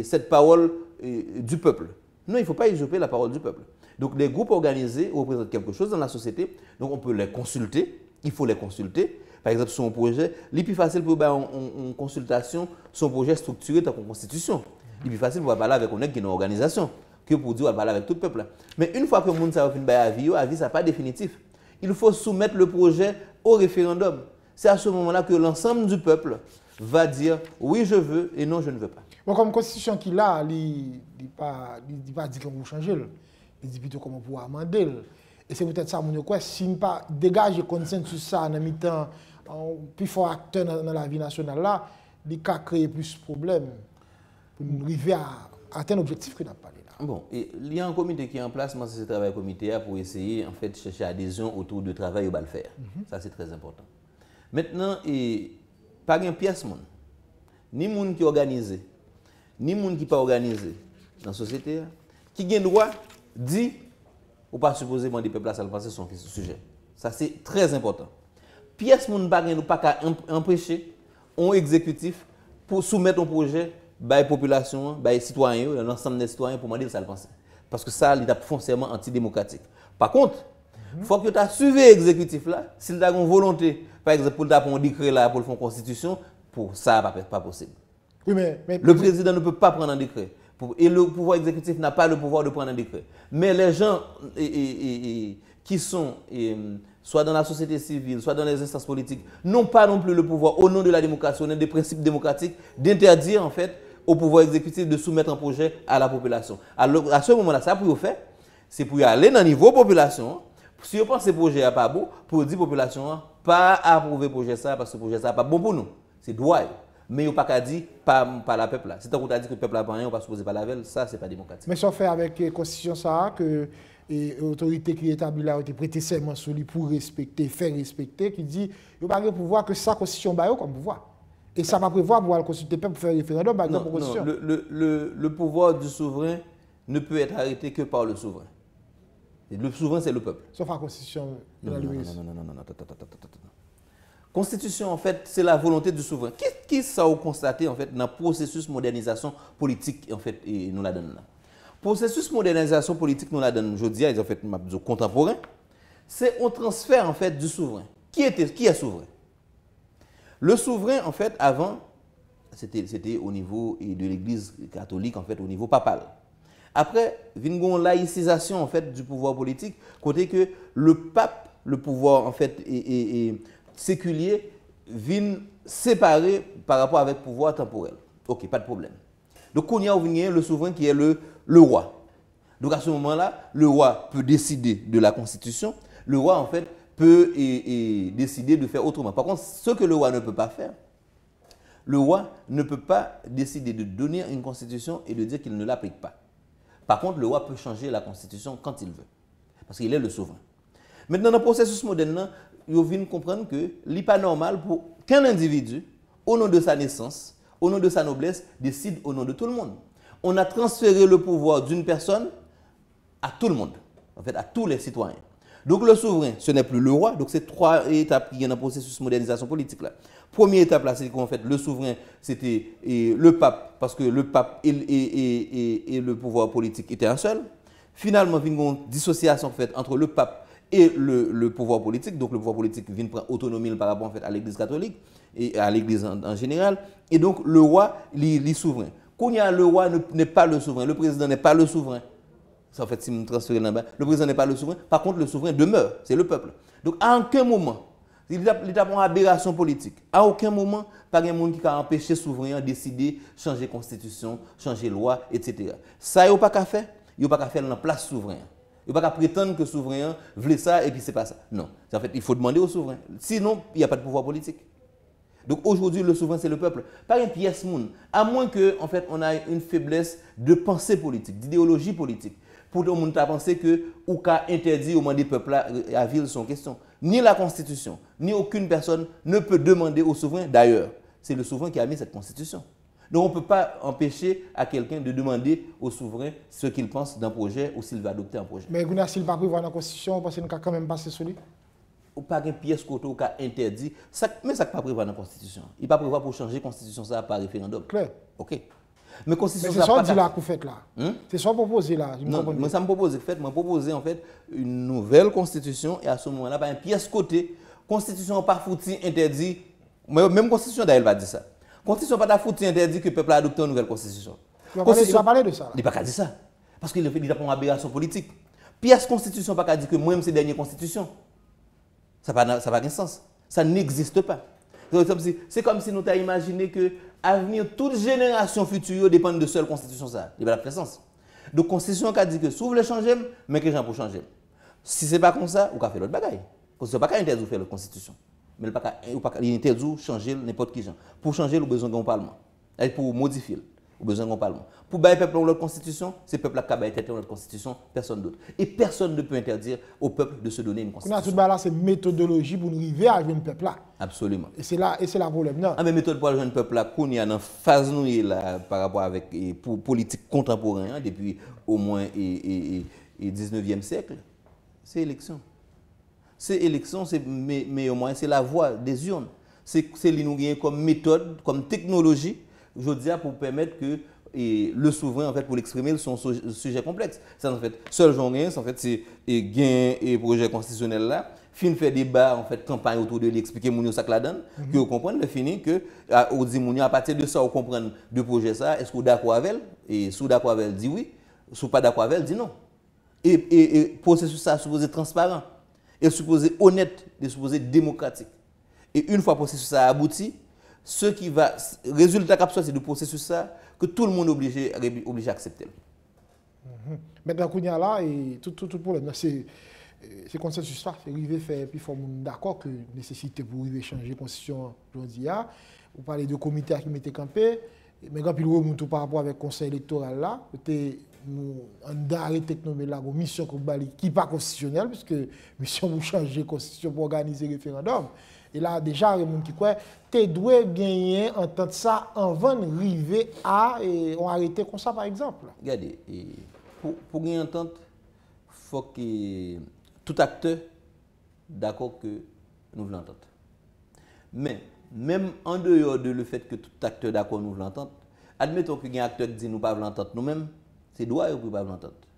cette parole du peuple. Non, il ne faut pas usurper la parole du peuple. Donc les groupes organisés représentent quelque chose dans la société, donc on peut les consulter, il faut les consulter. Par exemple, son projet, est plus facile pour avoir ben, une consultation, son projet structuré dans la constitution. est plus facile pour parler avec un qui une organisation, que pour dire va parler avec tout le peuple. Mais une fois que le monde a fait ben, avis, avis, n'est pas définitif. Il faut soumettre le projet au référendum. C'est à ce moment-là que l'ensemble du peuple va dire oui, je veux et non, je ne veux pas. Bon, comme constitution qu'il a, il ne dit pas, dire qu'on va changer comment pour amender. Et c'est peut-être ça, mon quoi, si pas dégager consensus ça en mi-temps, plus fort acteur dans, la vie nationale là, il créer plus de problèmes pour arriver à atteindre l'objectif que nous avons parlé là. Bon, il y a un comité qui est en place, c'est ce travail comité pour essayer, en fait, chercher adhésion autour du travail au le faire. Mhm. Ça, c'est très important. Maintenant, et, pas un pièce, mon. ni monde qui est organisé, ni monde qui n'est pas organisé dans la société, qui a droit dit, ou pas supposément des peuples à ça le penser son sujet. Ça, c'est très important. Pièce moun bagay nous pas qu'à empêcher un exécutif pour soumettre un projet la population, les citoyens, l'ensemble des citoyens pour demander ça le penser. Parce que ça, il est foncièrement antidémocratique. Par contre, il mhm. faut que tu as suivi l'exécutif là, s'il a une volonté, par exemple, pour un décret là, pour le fond constitution, pour ça, pas, pas possible. Oui, mais, le président ne peut pas prendre un décret et le pouvoir exécutif n'a pas le pouvoir de prendre un décret. Mais les gens qui sont soit dans la société civile, soit dans les instances politiques, n'ont pas non plus le pouvoir, au nom de la démocratie, au nom des principes démocratiques, d'interdire en fait au pouvoir exécutif de soumettre un projet à la population. Alors, à ce moment-là, ça pour faire, c'est pour aller dans le niveau population, si on pense que ce projet n'est pas bon, pour dire population, pas approuver le projet ça, parce que le projet ça n'est pas bon pour nous. C'est droit mais il pas qu'à dire par la peuple C'est tant qu'on a dit que le peuple n'a pas on pas supposé par la veille, ça n'est pas démocratique. Mais ça fait avec la constitution ça que l'autorité qui est établie là a été prêtée seulement sur lui pour respecter, faire respecter, qui dit il n'y a pas de pouvoir que sa constitution baille comme pouvoir. Et ça va prévoir pour consulter le peuple pour faire un référendum Non, le, le, le, pouvoir du souverain ne peut être arrêté que par le souverain. le souverain, c'est le peuple. Sauf la constitution non, non, non, non, non Constitution, en fait, c'est la volonté du souverain. Qui, qui ça a constaté, en fait, dans le processus de modernisation politique, en fait, et nous la donne là Processus de modernisation politique, nous la donne, je ils en fait, contemporain, c'est un transfert, en fait, du souverain. Qui, était, qui est souverain Le souverain, en fait, avant, c'était au niveau de l'Église catholique, en fait, au niveau papal. Après, vient laïcisation, en fait, du pouvoir politique, côté que le pape, le pouvoir, en fait, et, et séculier vin séparé par rapport avec pouvoir temporel. Ok, pas de problème. Donc, il y a le souverain qui est le, roi. Donc, à ce moment-là, le roi peut décider de la constitution. Le roi, en fait, peut décider de faire autrement. Par contre, ce que le roi ne peut pas faire, le roi ne peut pas décider de donner une constitution et de dire qu'il ne l'applique pas. Par contre, le roi peut changer la constitution quand il veut, parce qu'il est le souverain. Maintenant, dans le processus moderne, vous venez comprendre que ce n'est pas normal pour qu'un individu, au nom de sa naissance, au nom de sa noblesse, décide au nom de tout le monde. On a transféré le pouvoir d'une personne à tout le monde, en fait à tous les citoyens. Donc le souverain, ce n'est plus le roi. Donc c'est trois étapes qui viennent dans le processus de modernisation politique. Là. Première étape, là, c'est qu'en fait, le souverain, c'était le pape, parce que le pape et, le pouvoir politique étaient un seul. Finalement, il a une dissociation en fait, entre le pape et le, pouvoir politique. Donc le pouvoir politique vient prendre autonomie par rapport en fait, à l'Église catholique et à l'Église en, général. Et donc le roi, il est souverain. Quand il y a le roi n'est pas le souverain, le président n'est pas le souverain. Ça en fait si transférer là-bas, le président n'est pas le souverain. Par contre, le souverain demeure, c'est le peuple. Donc à aucun moment, il y a une aberration politique. À aucun moment, pas un monde qui a empêché le souverain de décider changer constitution, changer loi, etc. Ça, il n'y a pas qu'à faire. Il n'y a pas qu'à faire dans la place souverain. Il ne pas prétendre que le souverain voulait ça et puis c'est pas ça. Non. En fait, il faut demander au souverain. Sinon, il n'y a pas de pouvoir politique. Donc aujourd'hui, le souverain, c'est le peuple. Par une pièce moon. À moins que, en fait, on ait une faiblesse de pensée politique, d'idéologie politique. Pour tout le monde penser que interdit au des peuple à vivre son question. Ni la constitution, ni aucune personne ne peut demander au souverain. D'ailleurs, c'est le souverain qui a mis cette constitution. Donc on ne peut pas empêcher à quelqu'un de demander au souverain ce qu'il pense d'un projet ou s'il va adopter un projet. Mais vous s'il pas prévoir dans la Constitution, parce qu'il quand même passé sur lui ou pas une pièce côté ou interdit, mais ça n'est pas prévoir dans la Constitution. Il n'est pas prévoir pour changer la Constitution ça par référendum. Claire. OK. Mais Constitution ça pas... Hein? C'est ça là qu'on fait là. C'est ça proposé là. Non, mais ça me propose, fait, me proposer en fait une nouvelle Constitution et à ce moment-là, pas une pièce côté. Constitution pas foutu interdit. Même Constitution d'ailleurs va dire ça. Constitution pas foutu interdit que le peuple adopte une nouvelle constitution. Il pas parlé de ça. Il n'a pas dire ça. Parce qu'il a une aberration politique. Pièce constitution pas dire que moi-même c'est dernière constitution. Ça n'a pas, de sens. Ça n'existe pas. C'est comme si nous avons imaginé que l'avenir toute génération future dépend de seule constitution. Ça n'a pas de sens. Donc, la constitution qui dit que si vous voulez changer, mais que les gens pour changer. Si ce n'est pas comme ça, vous pouvez faire l'autre bagaille. Parce que ce n'est pas interdit de faire la constitution. Mèl pa ka, mèl pa ka, l'initèdou, chanjèl, nèpot ki jan. Pou chanjèl, ou bezongan ou palman. Lè, pou modifièl, ou bezongan ou palman. Pou baye peplon ou lòt konstitisyon, se peplak ka baye tètè ou lòt konstitisyon, person d'otre. E person ne pou interdir ou pepl de se donè yon konstitisyon. Kou nan soud bala se metodologi pou nou rive a yon peplak. Absolument. E se la, e se la volèm nan. A mè metod pou a yon peplak, kou ni anan faz nou yon la, par abwa avèk, pou politik kontrapouran, Se eleksyon, se meyo mwenye, se la voa de zyon. Se li nou genye kom metode, kom teknoloji, jodi ya pou pwemet ke e, le souveren pou l'ekspreme son suje kompleks. Se sol jongen, se genye proje konstisyonel la, fin fè debat, kampanye outou de li, ekspike moun yo sa kladan, ki ou konpwen, le fini, ki ou di moun yo apate de sa ou konpwen de proje sa, eskou da kwavel, e sou da kwavel di oui, sou pa da kwavel di nou. E posè sou sa, sou posè transparent. est supposé honnête, est supposé démocratique. Et une fois le processus a abouti, ce qui va, résultat qui c'est passer processus ça, que tout le monde est obligé, obligé accepter. Mhm. Maintenant, y a là, et tout, tout, problème, c'est le euh, consensus là, c'est arrivé faire, puis faut d'accord que nécessité pour arriver changer la constitution aujourd'hui. Vous parlez de comité qui m'était campé, mais quand il remonte par rapport avec le conseil électoral là, c'était mou an da aretek nou me la go misyon kou bali ki pa konstisyonel piskè misyon mou chanje konstisyon pou organize referandom e la deja re moun ki kwe te dwe genye entente sa an van rive a e an arete kon sa par ekzamp gade e, pou genye entente fok ki tout akte dako ke nou vle entente men mèm an deyo de le fet ke tout akte dako nou vle entente admeton ki genye akte di nou pa vle entente nou mèm Se doa yo pou pa vlantote.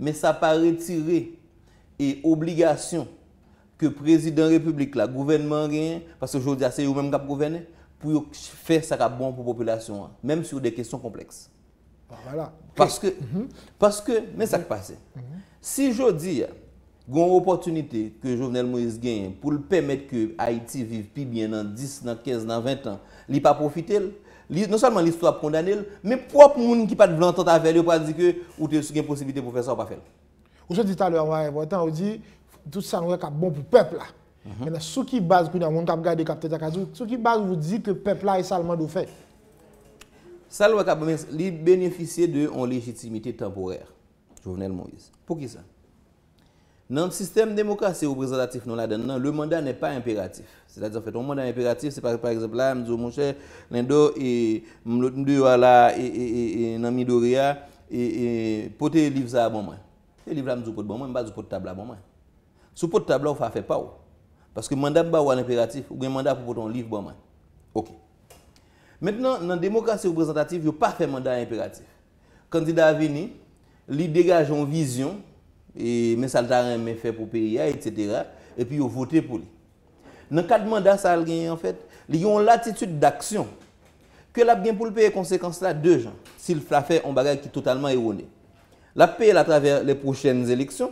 Men sa pa retire e obligasyon ke prezident republik la, gouvenman gen, pou yo fè sa ka bon pou populasyon an, menm sou de kèsyon kompleks. Voilà. Paske, men sa k pa se. Si jo di ya, goun woportunite ke jovenel Moïse gen, pou l'pèmèd ke Haiti vive pi bien nan 10, nan 15, nan 20 an, li pa profite lè, non seulement l'histoire condamnée, mais propre monde qui pas de l'entente avec lui, pas dire que ou tu as une possibilité pour faire ça ou pas faire. Vous avez dit tout à l'heure, important, on dit tout ça nous est bon pour le peuple là. Mhm. Maintenant, ce qui base que dans monde qui regarder cap tête à sur qui base vous dit que le peuple là est seulement de fait. Ça lui bénéficier de une légitimité temporaire. Jovenel Moïse. Pour qui ça Nan sistem demokrasi reprezentatif nou la den nan, le mandat ne pa imperatif. Se la di an fè ton mandat imperatif, se par exemple, la mdjou mounche, lendo, mdjou wala, nan midouria, potè liv za abonman. E liv bon la mdjou pot bonman, mba zou pot tabla bonman. Sou pot tabla ou fa fè pa ou. Paske mandat ba ou an imperatif, ou gen mandat pou poton liv bonman. Ok. Mètenan nan demokrasi reprezentatif, yo pa fè mandat imperatif. Kandida avini, li degaj an vizyon, E men sal taran men fè pou pè ya, et sètera, e pi yo vote pou li. Nan kat manda sa al genye, en fèt, li yon latitude d'aksyon, ke lab gen pou l'pè konsekans la, de jen, si l'frafè yon bagay ki totalman yon wone. Lab pè yon atraver lè pou chènes eleksyon,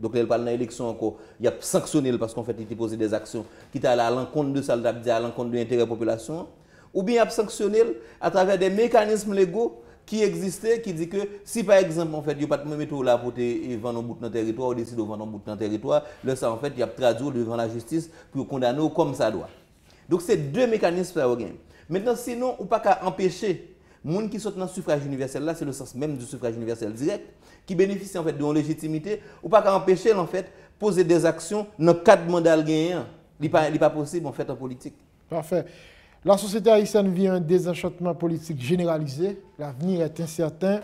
doke lè l'pal nan eleksyon anko, yon ap sanksyonil, paskou en fèt iti pose des aksyon, kita yon al an kont de sal taran, al an kont de yon intègrè populasyon, ou bi yon ap sanksyonil atraver de mekanism lè go, Ki existè, ki di ke si pa exemple yon pat mèmè tou la potè yon vè nan bout nan teritò, ou desè yon vè nan bout nan teritò, lè sa en fèt yon ap tradou lè vè nan la jistis pou yon kondanè ou kom sa doa. Dok se dè mekanisme fè ou gen. Mèndan sinon, ou pa ka empèche, moun ki sot nan suffrage universel la, se le sens mèm di suffrage universel direk, ki benefise en fèt de yon legitimité, ou pa ka empèche lè en fèt pose des aksyon nan katman dal gen yon. Li pa posib an fèt an politik. Parfè. La société haïtienne vit un désenchantement politique généralisé. L'avenir est incertain.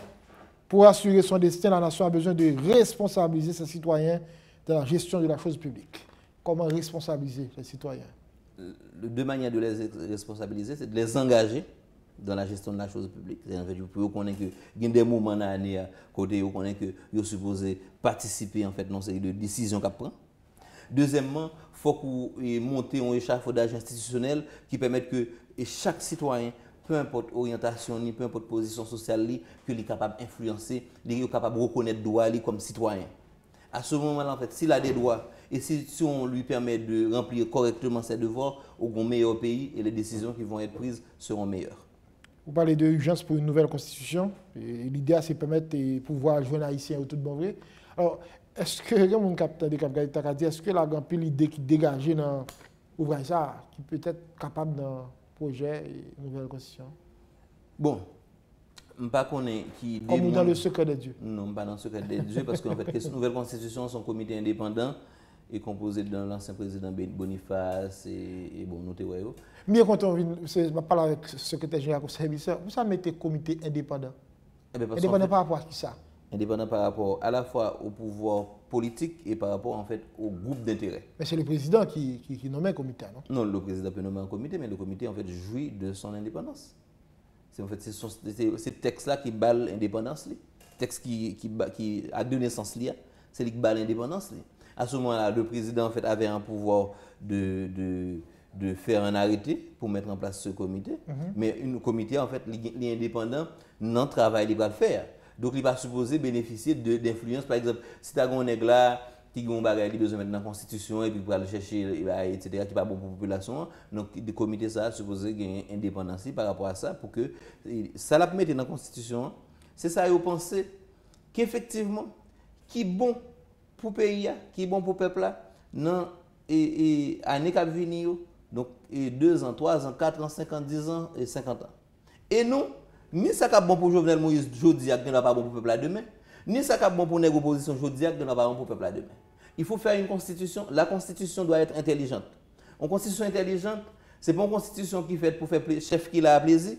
Pour assurer son destin, la nation a besoin de responsabiliser ses citoyens dans la gestion de la chose publique. Comment responsabiliser les citoyens Deux manières de les responsabiliser, c'est de les engager dans la gestion de la chose publique. C'est-à-dire connaît que y a des moments dans l'année côté connaît que vous supposé participer en fait dans ces série de décisions Deuxièmement, faut qu'on eh, monte un échafaudage institutionnel qui permette que eh, chaque citoyen, peu importe orientation, ni peu importe position sociale, qu'il est capable d'influencer, est capable de reconnaître droit comme citoyen. À ce moment-là, en fait, s'il a des droits et si, si, on lui permet de remplir correctement ses devoirs, au bon meilleur pays et les décisions qui vont être prises seront meilleures. Vous parlez d'urgence pour une nouvelle constitution. L'idée, c'est permettre de pouvoir jouer un haïtien au tout de Eske, gen moun kapitan de Kabgadi Takati, eske la gampi lide ki degaje nan ouvranja ki peut ete kapab nan proje nouvel konstisyon? Bon, mpa konen ki... Mpa konen ki nouvel konstisyon, son komite independant, e kompose dan lansen prezident Ben Boniface, e bon, nou te wè yo. Mye konton, mpa pala wèk sekretè jenya konserviseur, mpa sa mette komite independant? Eh independant pa wap wak ki sa? Mpa sa? indépendant par rapport à la fois au pouvoir politique et par rapport en fait au groupe d'intérêt. Mais c'est le président qui, qui, nommait un comité, non Non, le président peut nommer un comité, mais le comité en fait jouit de son indépendance. C'est en fait ce texte-là qui bat l'indépendance, Les texte qui, qui, a donné sens là, hein. c'est lui qui bat l'indépendance. À ce moment-là, le président en fait avait un pouvoir de, de, de, faire un arrêté pour mettre en place ce comité, mm-hmm. mais un comité en fait, l'indépendant non travail libre à le faire. Donk li pa supose beneficye d'influence. Par exemple, si ta gon neg la, ki gon bagay li dezen met nan konstitusyon, e pi pa le chèche, et cetera, ki pa bon pou populasyon, nonk di komite sa, supose, gen indépendansi par rapport a sa, pou ke salap mette nan konstitusyon, se sa yo pense, ki efektivman, ki bon pou peyi ya, ki bon pou pepla, nan, e, e, ane kap vini yo, donk, e 2 an, 3 an, 4 an, 5 an, 10 an, e 50 an. E nou, Ni sa kap bon pou Jouvenel Moïse Jodiak de Navarbon pou Peplade Mè, ni sa kap bon pou neg oposisyon Jodiak de Navarbon pou Peplade Mè. Il faut faire une constitution, la constitution doit être intelligente. Une constitution intelligente, c'est pas une constitution qui fait pour faire chef qui l'a à plaisir,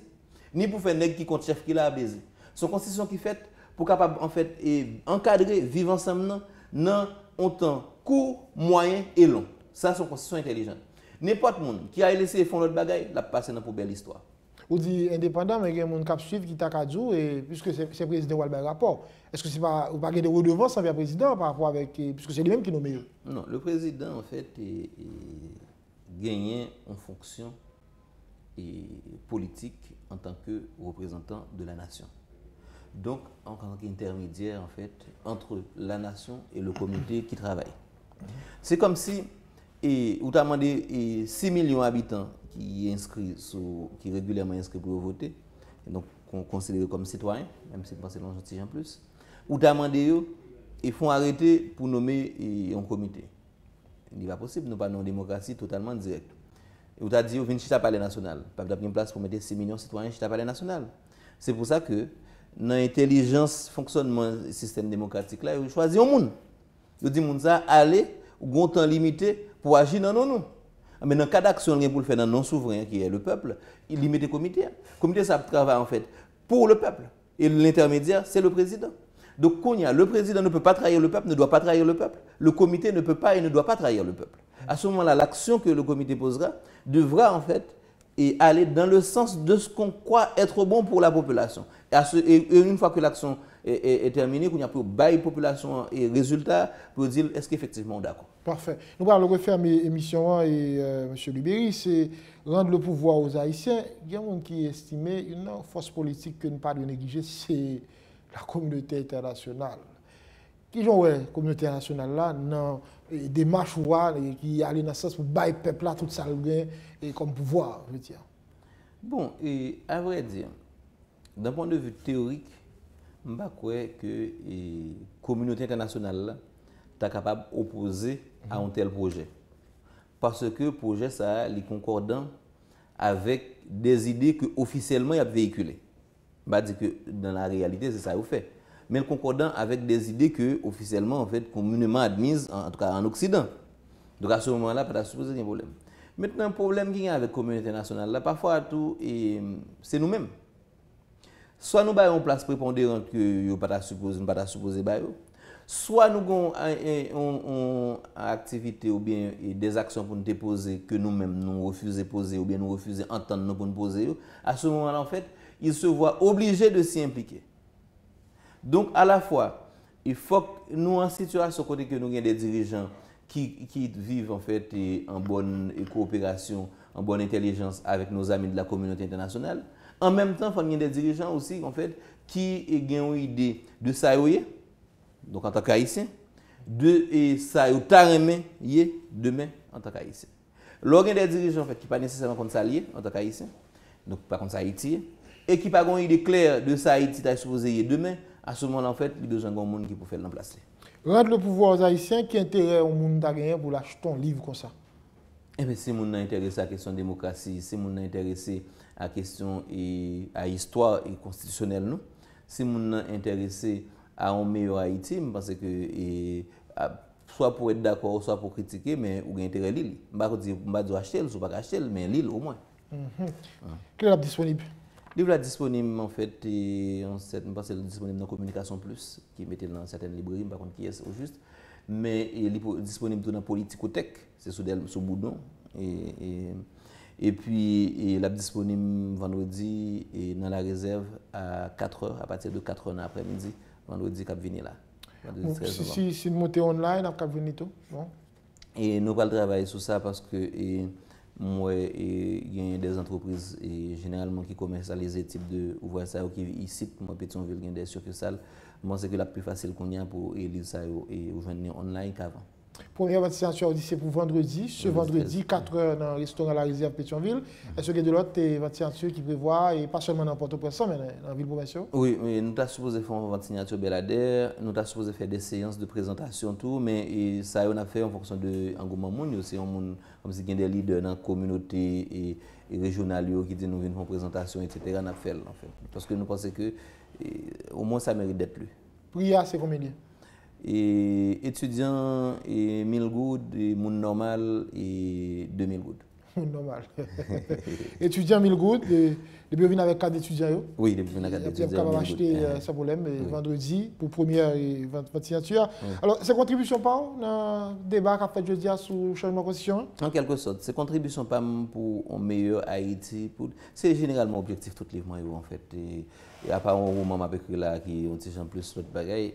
ni pour faire neg qui compte chef qui l'a à plaisir. Son constitution qui fait, pou kap en fait encadrer, vivre ensemble, nan ontant coup, moyen et long. Sa son constitution intelligente. Ne pas tout le monde qui a laissé fondre le bagay, la passe nan pou belle histoire. ou dit indépendant, mais il y a des gens qui suivent, qui 4 et puisque c'est le président Walbert rapport, est-ce que c'est pas, ou pas de redevance envers le président par rapport avec, puisque c'est lui-même qui nomme Non, le président, en fait, est, gagné en fonction et politique en tant que représentant de la nation. Donc, en tant qu'intermédiaire, en fait, entre la nation et le comité qui travaille. C'est comme si E, ou ta mande yon 6 milyon abitan Ki yon inskri sou Ki yon reguleman inskri pou yon vote Konselere konm sitwany Ou ta mande yon Yon fon arete pou nome yon komite Ni pa posib Nou pan yon demokrasi totalman direk Ou ta di yon vin chita pale nasyonal Pap da plin plas pou mete 6 milyon sitwany chita pale nasyonal Se pou sa ke Nan intelijans fonksonman Sistem demokrasik la yon chwazi yon moun Yon di moun sa ale Ou gontan limite pour agir dans non non. Mais dans le cas d'action pour le faire dans non souverain qui est le peuple, il y met des comités. Le comité, ça travaille en fait pour le peuple. Et l'intermédiaire, c'est le président. Donc, le président ne peut pas trahir le peuple, ne doit pas trahir le peuple. Le comité ne peut pas et ne doit pas trahir le peuple. À ce moment-là, l'action que le comité posera devra en fait aller dans le sens de ce qu'on croit être bon pour la population. Et, une fois que l'action est, terminée, qu'on y a pour bail population et résultat, pour dire est-ce qu'effectivement on est d'accord. Nou wè lòk wè fèm é misyon an euh, Monsiou Libéry Sè rande lò pouvoi wòz haïsyen Gyan moun ki estime Yon nan fòs politik Kè n'pade yon neglijè Sè la komyotè internasyonal Ki joun wè komyotè internasyonal la Nan demach wò Kè yon alè nan sens Mou bay pepl la tout sa lò gwen E kom pouvoi Bon, e avrè di Dan pon de vù teorik Mba kwe ke Komyotè internasyonal la Ta kapab opose à un tel projet. Parce que le projet, ça, est concordant avec des idées que officiellement il a véhiculées. Bah, dire que dans la réalité, c'est ça qu'il fait. Mais le concordant avec des idées que officiellement, en fait, communément admises, en, tout cas en Occident. Donc à ce moment-là, pas supposé un problème. Maintenant, le problème qu'il y a avec la communauté nationale, là, parfois, tout, c'est nous-mêmes. Soit nous avons une place prépondérante que nous ne pas supposer, pas supposer, Soa nou kon an aktivite ou bien des aksyon pou nou te pose ke nou men nou refuse pose ou bien nou refuse entande nou pou nou pose yo, a sou moment an en fèt, y se vwa oblije de si implike. Donk a la fwa, y fok nou an situasyon kote ke nou gen de dirijan ki vive en fèt en bon koopirasyon, en bon entelijans avèk nou zami de la kominyoti internasyonel, an menm tan fòn gen de dirijan osi en fèt ki gen ou ide de sayoye, Donk an tak ayisyen De sa yotaremen ye Demen an tak ayisyen Lò gen de dirijon an fèt ki pa nesesèman kont salye An tak ayisyen E ki pa gon yi de kler De sa ayiti ta yi soupoze ye demen Asouman an fèt li de jangon moun ki pou fèl nan plase Rend le pouvoi an ayisyen ki entere Ou moun da genye pou lach ton liv kon sa Ebe si moun nan entere sa A kèsyon demokrasi Si moun nan entere sa A kèsyon a històre Si moun nan entere sa à un meilleur Haïti, parce que soit pour être d'accord, soit pour critiquer, mais ou intérêt l'île. Je ne vais pas acheter, ou pas acheter, mais l'île au moins. Mhm. Quelle est la disponible livre est disponible en fait, et, en je pense disponible dans Communication Plus, qui est dans certaines librairies, par contre qui est au juste. Mais il est disponible dans dans Politicothèque, c'est sous, sous Boudon. Et, et, et puis, il est disponible vendredi et dans la réserve à 4h, à partir de 4h dans l'après-midi. Wan do di kap vini la. Bon, si mwote online ap kap vini to? Bon. E nou pal travaye sou sa paske e, mwen e, gen yon des antropriz e, genelman ki komersalize tip de ouwe sa yo ki isip mwen peton vil gen des surface sal. Mwen seke la pi fasil kon nyan pou elise sa yo ou jwenni online kavan. Prouye mm-hmm. vantisyantyo a ou di se pou vandredi, se vandredi, 4h nan Restoran La Rizie a Petionville, eske de lot te vantisyantyo ki prevoa, e pa chalman nan Port-au-Presson, men nan Ville-Pour-Massion? Oui, nou ta soupoze fè vantisyantyo belader, nou ta soupoze fè de seyans, de prezentasyon tout, men sa yon ap fè yon fonksyon de angouman moun, yon se yon moun, kamsi gen de li de nan komunote e rejonal yo ki te nou vin fon prezentasyon, et se te yon ap fè l, an fèl, an fèl, an fèl, an fèl, an fèl, an fèl, an fèl et étudiant et 1000 gouttes et monde normal et 2000 gouttes. Monde normal. [LAUGHS] étudiant 1000 gouttes et depuis vous avec 4 étudiants Oui, avec 4 étudiants. Vous avez acheté sans problème vendredi pour première et 20 signature. Alors, ces contributions pas dans le débat qu'a fait jeudi sur le changement de position? En quelque sorte, ces contributions pas pour un meilleur Haïti, c'est généralement objectif tout le monde en fait. Il n'y a pas un moment avec là qui ont dit en plus l'autre bagaille.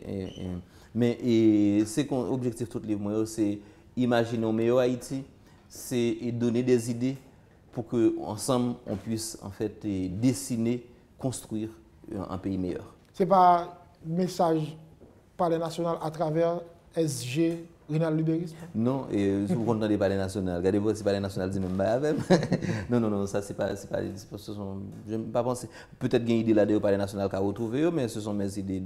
Mais c'est de tout le monde, c'est imaginer un meilleur Haïti, c'est donner des idées pour qu'ensemble, on puisse en fait dessiner, construire euh, un pays meilleur. Ce n'est pas un message par les nationales à travers SG, Rinald Luberis? Non, sou kontande pale nasyonal. Gadevo, se pale nasyonal di men ba avem. Non, non, non, sa se pa... Pe tèt gen ide la deyo pale nasyonal ka wotrouve yo, men se son men ide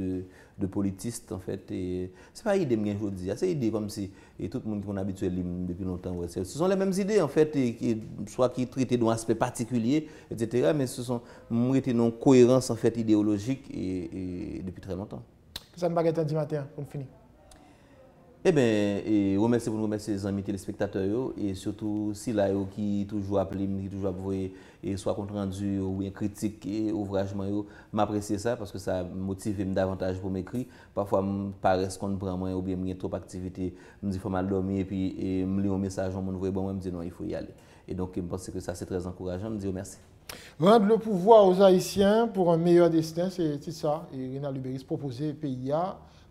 de politiste. Se pa ide men gen jodi. Se ide kom si, e tout moun ki moun abituel li depi lontan wè se. Se son le menm zide, en fèt, soa ki trite doun aspe patikulie, et cetera, men se son moun ete non koherans en fèt ideologik depi trè moutan. Pou sa m bagète an di matè, moun fini. Eh e ben, remese pou nou remese zanmi telespektatoy yo, e sotou si la yo ki toujou ap li, mi toujou ap vwe, e swa kontrandu ou yon kritik, ou vrajman yo, m apresye sa, paske sa motive m davantage pou m ekri, pafwa m pares kont braman, ou bien m yon trop aktivite, m di fwa mal dormi, e pi m li yon mesaj an moun vwe, bon m di nou yon fwe yale. E donk, m pense ke sa se trez ankorajan, m di yo mersi. Mwende le pouvoi ouza isyen, pou an meyo desten, se ti sa, e Rinald Uberis, proposer PIA,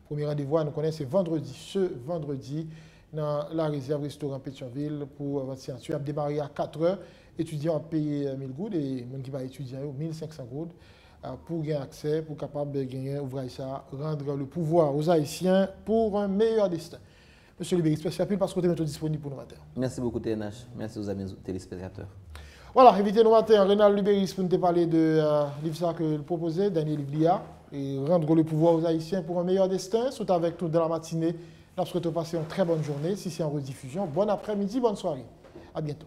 Premier rendez-vous à nous connaître, c'est vendredi, ce vendredi, dans la réserve restaurant Pétionville pour votre séance. Tu as démarré à 4 heures. Étudiants payé 1000 euh, gouttes et même qui va étudier 1500 gouttes euh, pour gagner accès, pour capable de gagner, ouvrir ça, rendre le pouvoir aux Haïtiens pour un meilleur destin. Monsieur Libéry, spécial parce que vous êtes disponible pour nous matin. Merci beaucoup TNH, merci aux amis téléspectateurs. Voilà, évitez nous matin, Renal Libéry, pour nous parler de euh, livre vous proposez, Daniel Liblia et rendre le pouvoir aux Haïtiens pour un meilleur destin. soit avec tout de la matinée. Lorsque vous passer une très bonne journée, si c'est en rediffusion, bon après-midi, bonne soirée. À bientôt.